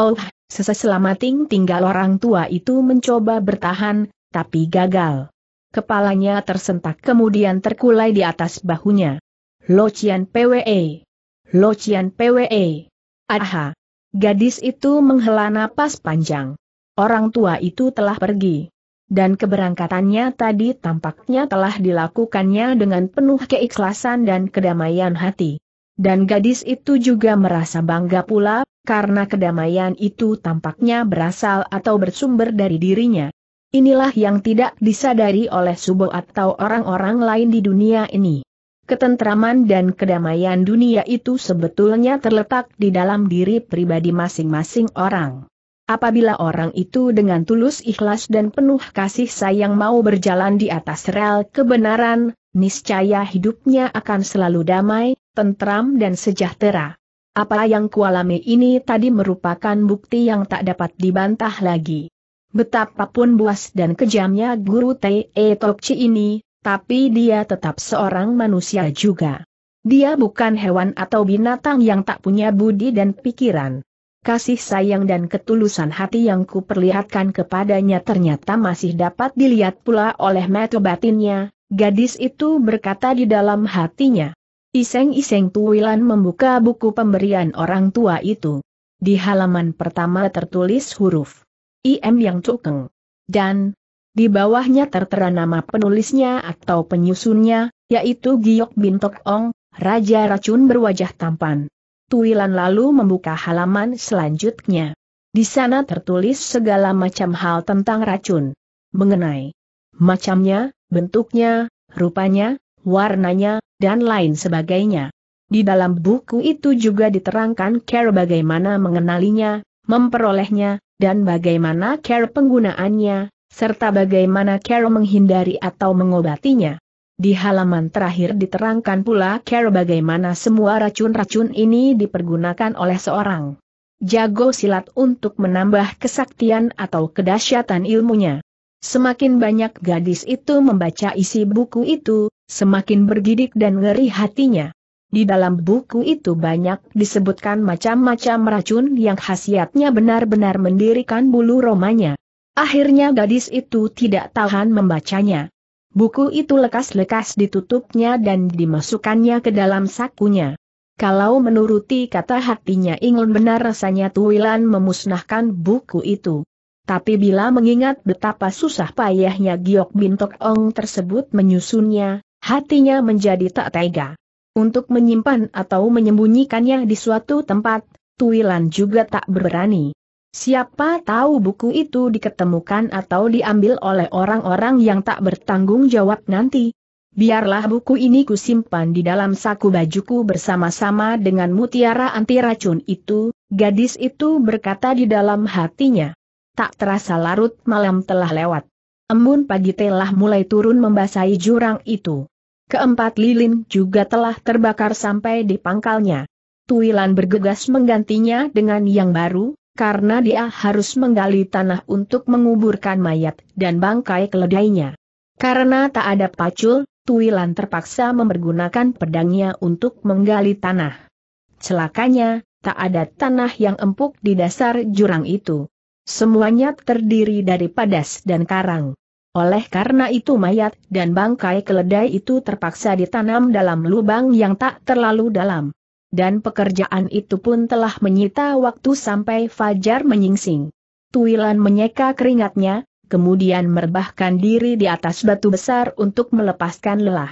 Oh, selamating tinggal orang tua itu mencoba bertahan, tapi gagal. Kepalanya tersentak kemudian terkulai di atas bahunya. Locian PWE. Locian PWE. Aha. Gadis itu menghela napas panjang. Orang tua itu telah pergi. Dan keberangkatannya tadi tampaknya telah dilakukannya dengan penuh keikhlasan dan kedamaian hati. Dan gadis itu juga merasa bangga pula, karena kedamaian itu tampaknya berasal atau bersumber dari dirinya. Inilah yang tidak disadari oleh Subo atau orang-orang lain di dunia ini. Ketentraman dan kedamaian dunia itu sebetulnya terletak di dalam diri pribadi masing-masing orang. Apabila orang itu dengan tulus ikhlas dan penuh kasih sayang mau berjalan di atas rel kebenaran, niscaya hidupnya akan selalu damai, tentram dan sejahtera. Apa yang kualami ini tadi merupakan bukti yang tak dapat dibantah lagi. Betapapun buas dan kejamnya guru T.E. Tokci ini, tapi dia tetap seorang manusia juga. Dia bukan hewan atau binatang yang tak punya budi dan pikiran. Kasih sayang dan ketulusan hati yang kuperlihatkan kepadanya ternyata masih dapat dilihat pula oleh metu batinnya, gadis itu berkata di dalam hatinya. Iseng-iseng Tuwilan membuka buku pemberian orang tua itu. Di halaman pertama tertulis huruf IM yang cukeng. Dan, di bawahnya tertera nama penulisnya atau penyusunnya, yaitu Giok Bintok Ong, Raja Racun Berwajah Tampan. Tuilan lalu membuka halaman selanjutnya. Di sana tertulis segala macam hal tentang racun. Mengenai macamnya, bentuknya, rupanya, warnanya, dan lain sebagainya. Di dalam buku itu juga diterangkan cara bagaimana mengenalinya, memperolehnya, dan bagaimana care penggunaannya, serta bagaimana care menghindari atau mengobatinya. Di halaman terakhir diterangkan pula care bagaimana semua racun-racun ini dipergunakan oleh seorang jago silat untuk menambah kesaktian atau kedahsyatan ilmunya. Semakin banyak gadis itu membaca isi buku itu, semakin bergidik dan ngeri hatinya. Di dalam buku itu banyak disebutkan macam-macam racun yang khasiatnya benar-benar mendirikan bulu romanya. Akhirnya gadis itu tidak tahan membacanya. Buku itu lekas-lekas ditutupnya dan dimasukkannya ke dalam sakunya. Kalau menuruti kata hatinya ingin benar rasanya Tuwilan memusnahkan buku itu. Tapi bila mengingat betapa susah payahnya Giok Bintok Ong tersebut menyusunnya, hatinya menjadi tak tega untuk menyimpan atau menyembunyikannya di suatu tempat, Tuilan juga tak berani. Siapa tahu buku itu diketemukan atau diambil oleh orang-orang yang tak bertanggung jawab nanti. Biarlah buku ini kusimpan di dalam saku bajuku bersama-sama dengan mutiara anti racun itu, gadis itu berkata di dalam hatinya. Tak terasa larut malam telah lewat. Embun pagi telah mulai turun membasahi jurang itu keempat lilin juga telah terbakar sampai di pangkalnya. Tuilan bergegas menggantinya dengan yang baru, karena dia harus menggali tanah untuk menguburkan mayat dan bangkai keledainya. Karena tak ada pacul, Tuilan terpaksa mempergunakan pedangnya untuk menggali tanah. Celakanya, tak ada tanah yang empuk di dasar jurang itu. Semuanya terdiri dari padas dan karang. Oleh karena itu mayat dan bangkai keledai itu terpaksa ditanam dalam lubang yang tak terlalu dalam. Dan pekerjaan itu pun telah menyita waktu sampai fajar menyingsing. Tuilan menyeka keringatnya, kemudian merbahkan diri di atas batu besar untuk melepaskan lelah.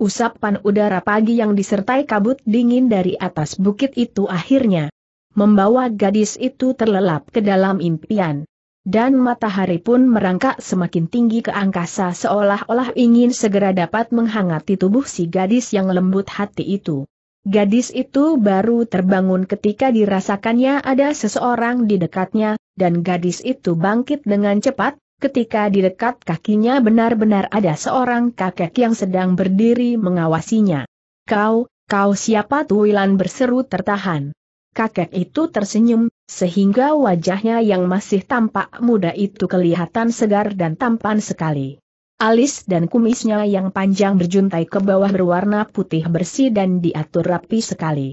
Usapan udara pagi yang disertai kabut dingin dari atas bukit itu akhirnya membawa gadis itu terlelap ke dalam impian. Dan matahari pun merangkak semakin tinggi ke angkasa seolah-olah ingin segera dapat menghangati tubuh si gadis yang lembut hati itu. Gadis itu baru terbangun ketika dirasakannya ada seseorang di dekatnya, dan gadis itu bangkit dengan cepat, ketika di dekat kakinya benar-benar ada seorang kakek yang sedang berdiri mengawasinya. Kau, kau siapa Tuilan berseru tertahan. Kakek itu tersenyum, sehingga wajahnya yang masih tampak muda itu kelihatan segar dan tampan sekali. Alis dan kumisnya yang panjang berjuntai ke bawah berwarna putih bersih dan diatur rapi sekali.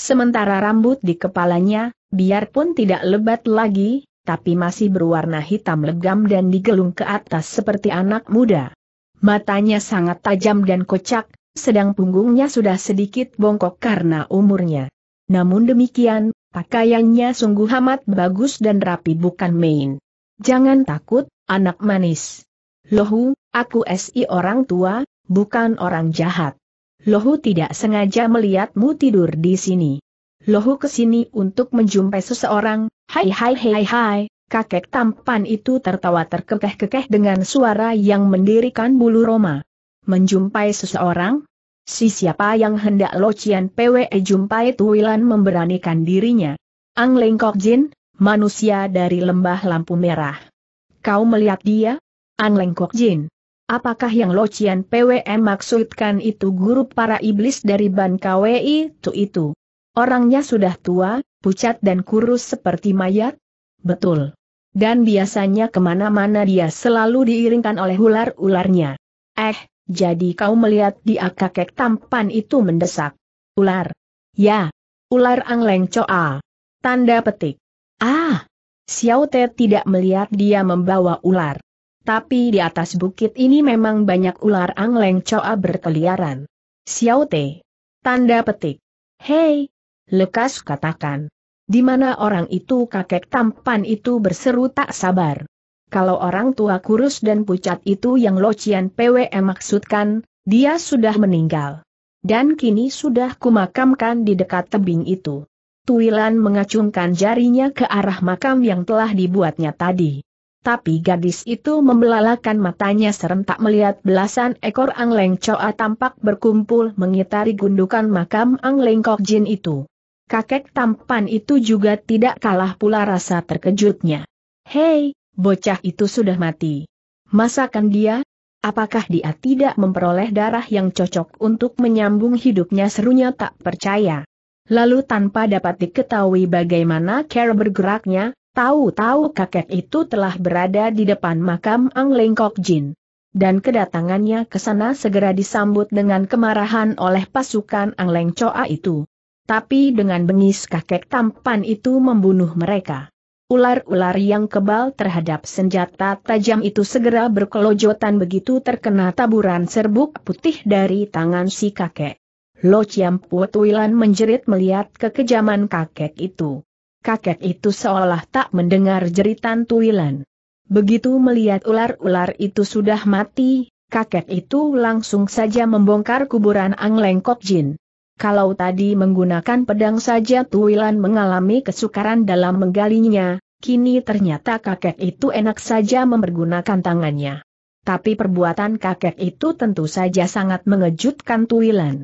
Sementara rambut di kepalanya, biarpun tidak lebat lagi, tapi masih berwarna hitam legam dan digelung ke atas seperti anak muda. Matanya sangat tajam dan kocak, sedang punggungnya sudah sedikit bongkok karena umurnya. Namun demikian, pakaiannya sungguh amat bagus dan rapi bukan main. Jangan takut, anak manis. Lohu, aku si orang tua, bukan orang jahat. Lohu tidak sengaja melihatmu tidur di sini. Lohu kesini untuk menjumpai seseorang, hai hai hai hai, kakek tampan itu tertawa terkekeh-kekeh dengan suara yang mendirikan bulu roma. Menjumpai seseorang, Si siapa yang hendak Lo Chien PWE jumpai Tuilan memberanikan dirinya. Ang Lengkok Jin, manusia dari lembah lampu merah. Kau melihat dia? Ang Lengkok Jin. Apakah yang Lo Chien PWE maksudkan itu guru para iblis dari Ban KWI itu itu? Orangnya sudah tua, pucat dan kurus seperti mayat? Betul. Dan biasanya kemana-mana dia selalu diiringkan oleh ular-ularnya. Eh, jadi kau melihat dia kakek tampan itu mendesak. Ular. Ya. Ular Angleng Coa. Tanda petik. Ah. Xiao Te tidak melihat dia membawa ular. Tapi di atas bukit ini memang banyak ular Angleng Coa berkeliaran. Xiao Te. Tanda petik. Hei. Lekas katakan. Di mana orang itu kakek tampan itu berseru tak sabar kalau orang tua kurus dan pucat itu yang Lo Cian PWE maksudkan, dia sudah meninggal. Dan kini sudah kumakamkan di dekat tebing itu. Tuilan mengacungkan jarinya ke arah makam yang telah dibuatnya tadi. Tapi gadis itu membelalakan matanya serentak melihat belasan ekor Angleng coa tampak berkumpul mengitari gundukan makam Angleng Jin itu. Kakek tampan itu juga tidak kalah pula rasa terkejutnya. Hei, bocah itu sudah mati. Masakan dia? Apakah dia tidak memperoleh darah yang cocok untuk menyambung hidupnya serunya tak percaya. Lalu tanpa dapat diketahui bagaimana cara bergeraknya, tahu-tahu kakek itu telah berada di depan makam Ang Lengkok Jin. Dan kedatangannya ke sana segera disambut dengan kemarahan oleh pasukan Ang Leng itu. Tapi dengan bengis kakek tampan itu membunuh mereka. Ular-ular yang kebal terhadap senjata tajam itu segera berkelojotan begitu terkena taburan serbuk putih dari tangan si kakek. Lo Chiam Putuilan menjerit melihat kekejaman kakek itu. Kakek itu seolah tak mendengar jeritan Tuilan. Begitu melihat ular-ular itu sudah mati, kakek itu langsung saja membongkar kuburan Ang Lengkok Jin. Kalau tadi menggunakan pedang saja Tuilan mengalami kesukaran dalam menggalinya, kini ternyata kakek itu enak saja mempergunakan tangannya. Tapi perbuatan kakek itu tentu saja sangat mengejutkan Tuilan.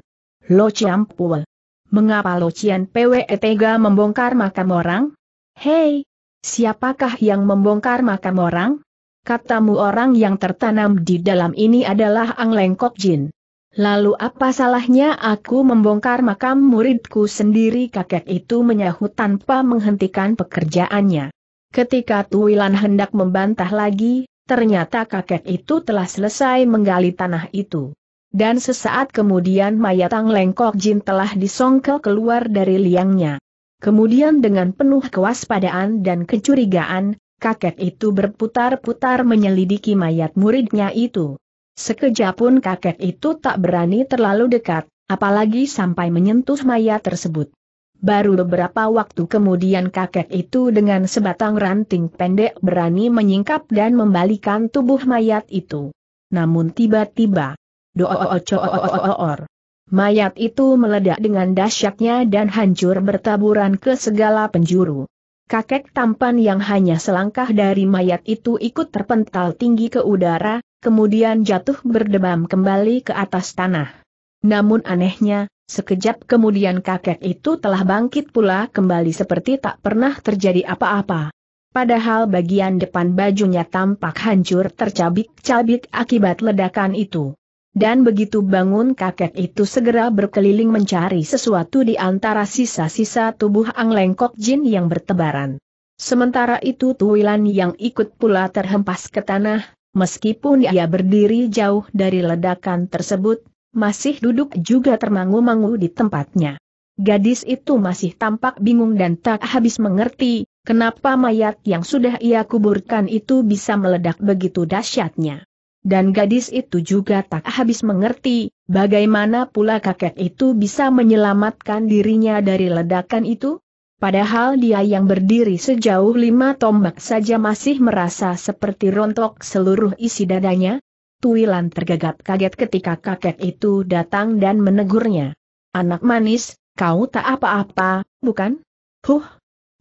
Lo Ciampul. Mengapa Lo Cian PWE tega membongkar makam orang? Hei, siapakah yang membongkar makam orang? Katamu orang yang tertanam di dalam ini adalah Ang Lengkok Jin. Lalu apa salahnya aku membongkar makam muridku sendiri kakek itu menyahut tanpa menghentikan pekerjaannya. Ketika Tuwilan hendak membantah lagi, ternyata kakek itu telah selesai menggali tanah itu. Dan sesaat kemudian mayat Tang lengkok jin telah disongkel keluar dari liangnya. Kemudian dengan penuh kewaspadaan dan kecurigaan, kakek itu berputar-putar menyelidiki mayat muridnya itu. Sekejap pun kakek itu tak berani terlalu dekat, apalagi sampai menyentuh mayat tersebut. Baru beberapa waktu kemudian kakek itu dengan sebatang ranting pendek berani menyingkap dan membalikan tubuh mayat itu. Namun tiba-tiba, doo-o-o-o-o-o-o-o-or. Mayat itu meledak dengan dahsyatnya dan hancur bertaburan ke segala penjuru. Kakek tampan yang hanya selangkah dari mayat itu ikut terpental tinggi ke udara, kemudian jatuh berdebam kembali ke atas tanah. Namun anehnya, sekejap kemudian kakek itu telah bangkit pula kembali seperti tak pernah terjadi apa-apa. Padahal bagian depan bajunya tampak hancur tercabik-cabik akibat ledakan itu. Dan begitu bangun kakek itu segera berkeliling mencari sesuatu di antara sisa-sisa tubuh Ang Lengkok Jin yang bertebaran. Sementara itu Tuwilan yang ikut pula terhempas ke tanah, Meskipun ia berdiri jauh dari ledakan tersebut, masih duduk juga termangu-mangu di tempatnya. Gadis itu masih tampak bingung dan tak habis mengerti, kenapa mayat yang sudah ia kuburkan itu bisa meledak begitu dahsyatnya. Dan gadis itu juga tak habis mengerti, bagaimana pula kakek itu bisa menyelamatkan dirinya dari ledakan itu? Padahal dia yang berdiri sejauh lima tombak saja masih merasa seperti rontok seluruh isi dadanya. Tuilan tergagap kaget ketika kakek itu datang dan menegurnya. Anak manis, kau tak apa-apa, bukan? Huh!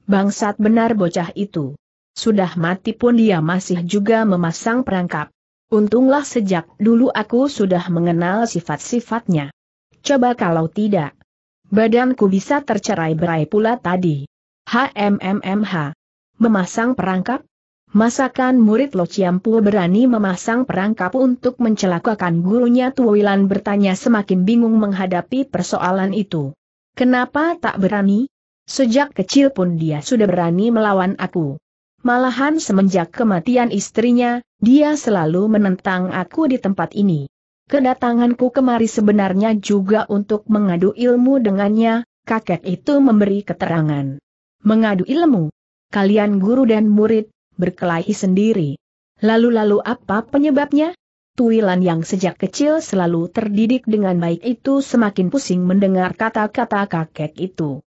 Bangsat benar bocah itu. Sudah mati pun dia masih juga memasang perangkap. Untunglah sejak dulu aku sudah mengenal sifat-sifatnya. Coba kalau tidak, Badanku bisa tercerai berai pula tadi. HMMMH. Memasang perangkap? Masakan murid Lo Ciampu berani memasang perangkap untuk mencelakakan gurunya Tuwilan bertanya semakin bingung menghadapi persoalan itu. Kenapa tak berani? Sejak kecil pun dia sudah berani melawan aku. Malahan semenjak kematian istrinya, dia selalu menentang aku di tempat ini. Kedatanganku kemari sebenarnya juga untuk mengadu ilmu dengannya, kakek itu memberi keterangan. Mengadu ilmu? Kalian guru dan murid, berkelahi sendiri. Lalu-lalu apa penyebabnya? Tuilan yang sejak kecil selalu terdidik dengan baik itu semakin pusing mendengar kata-kata kakek itu.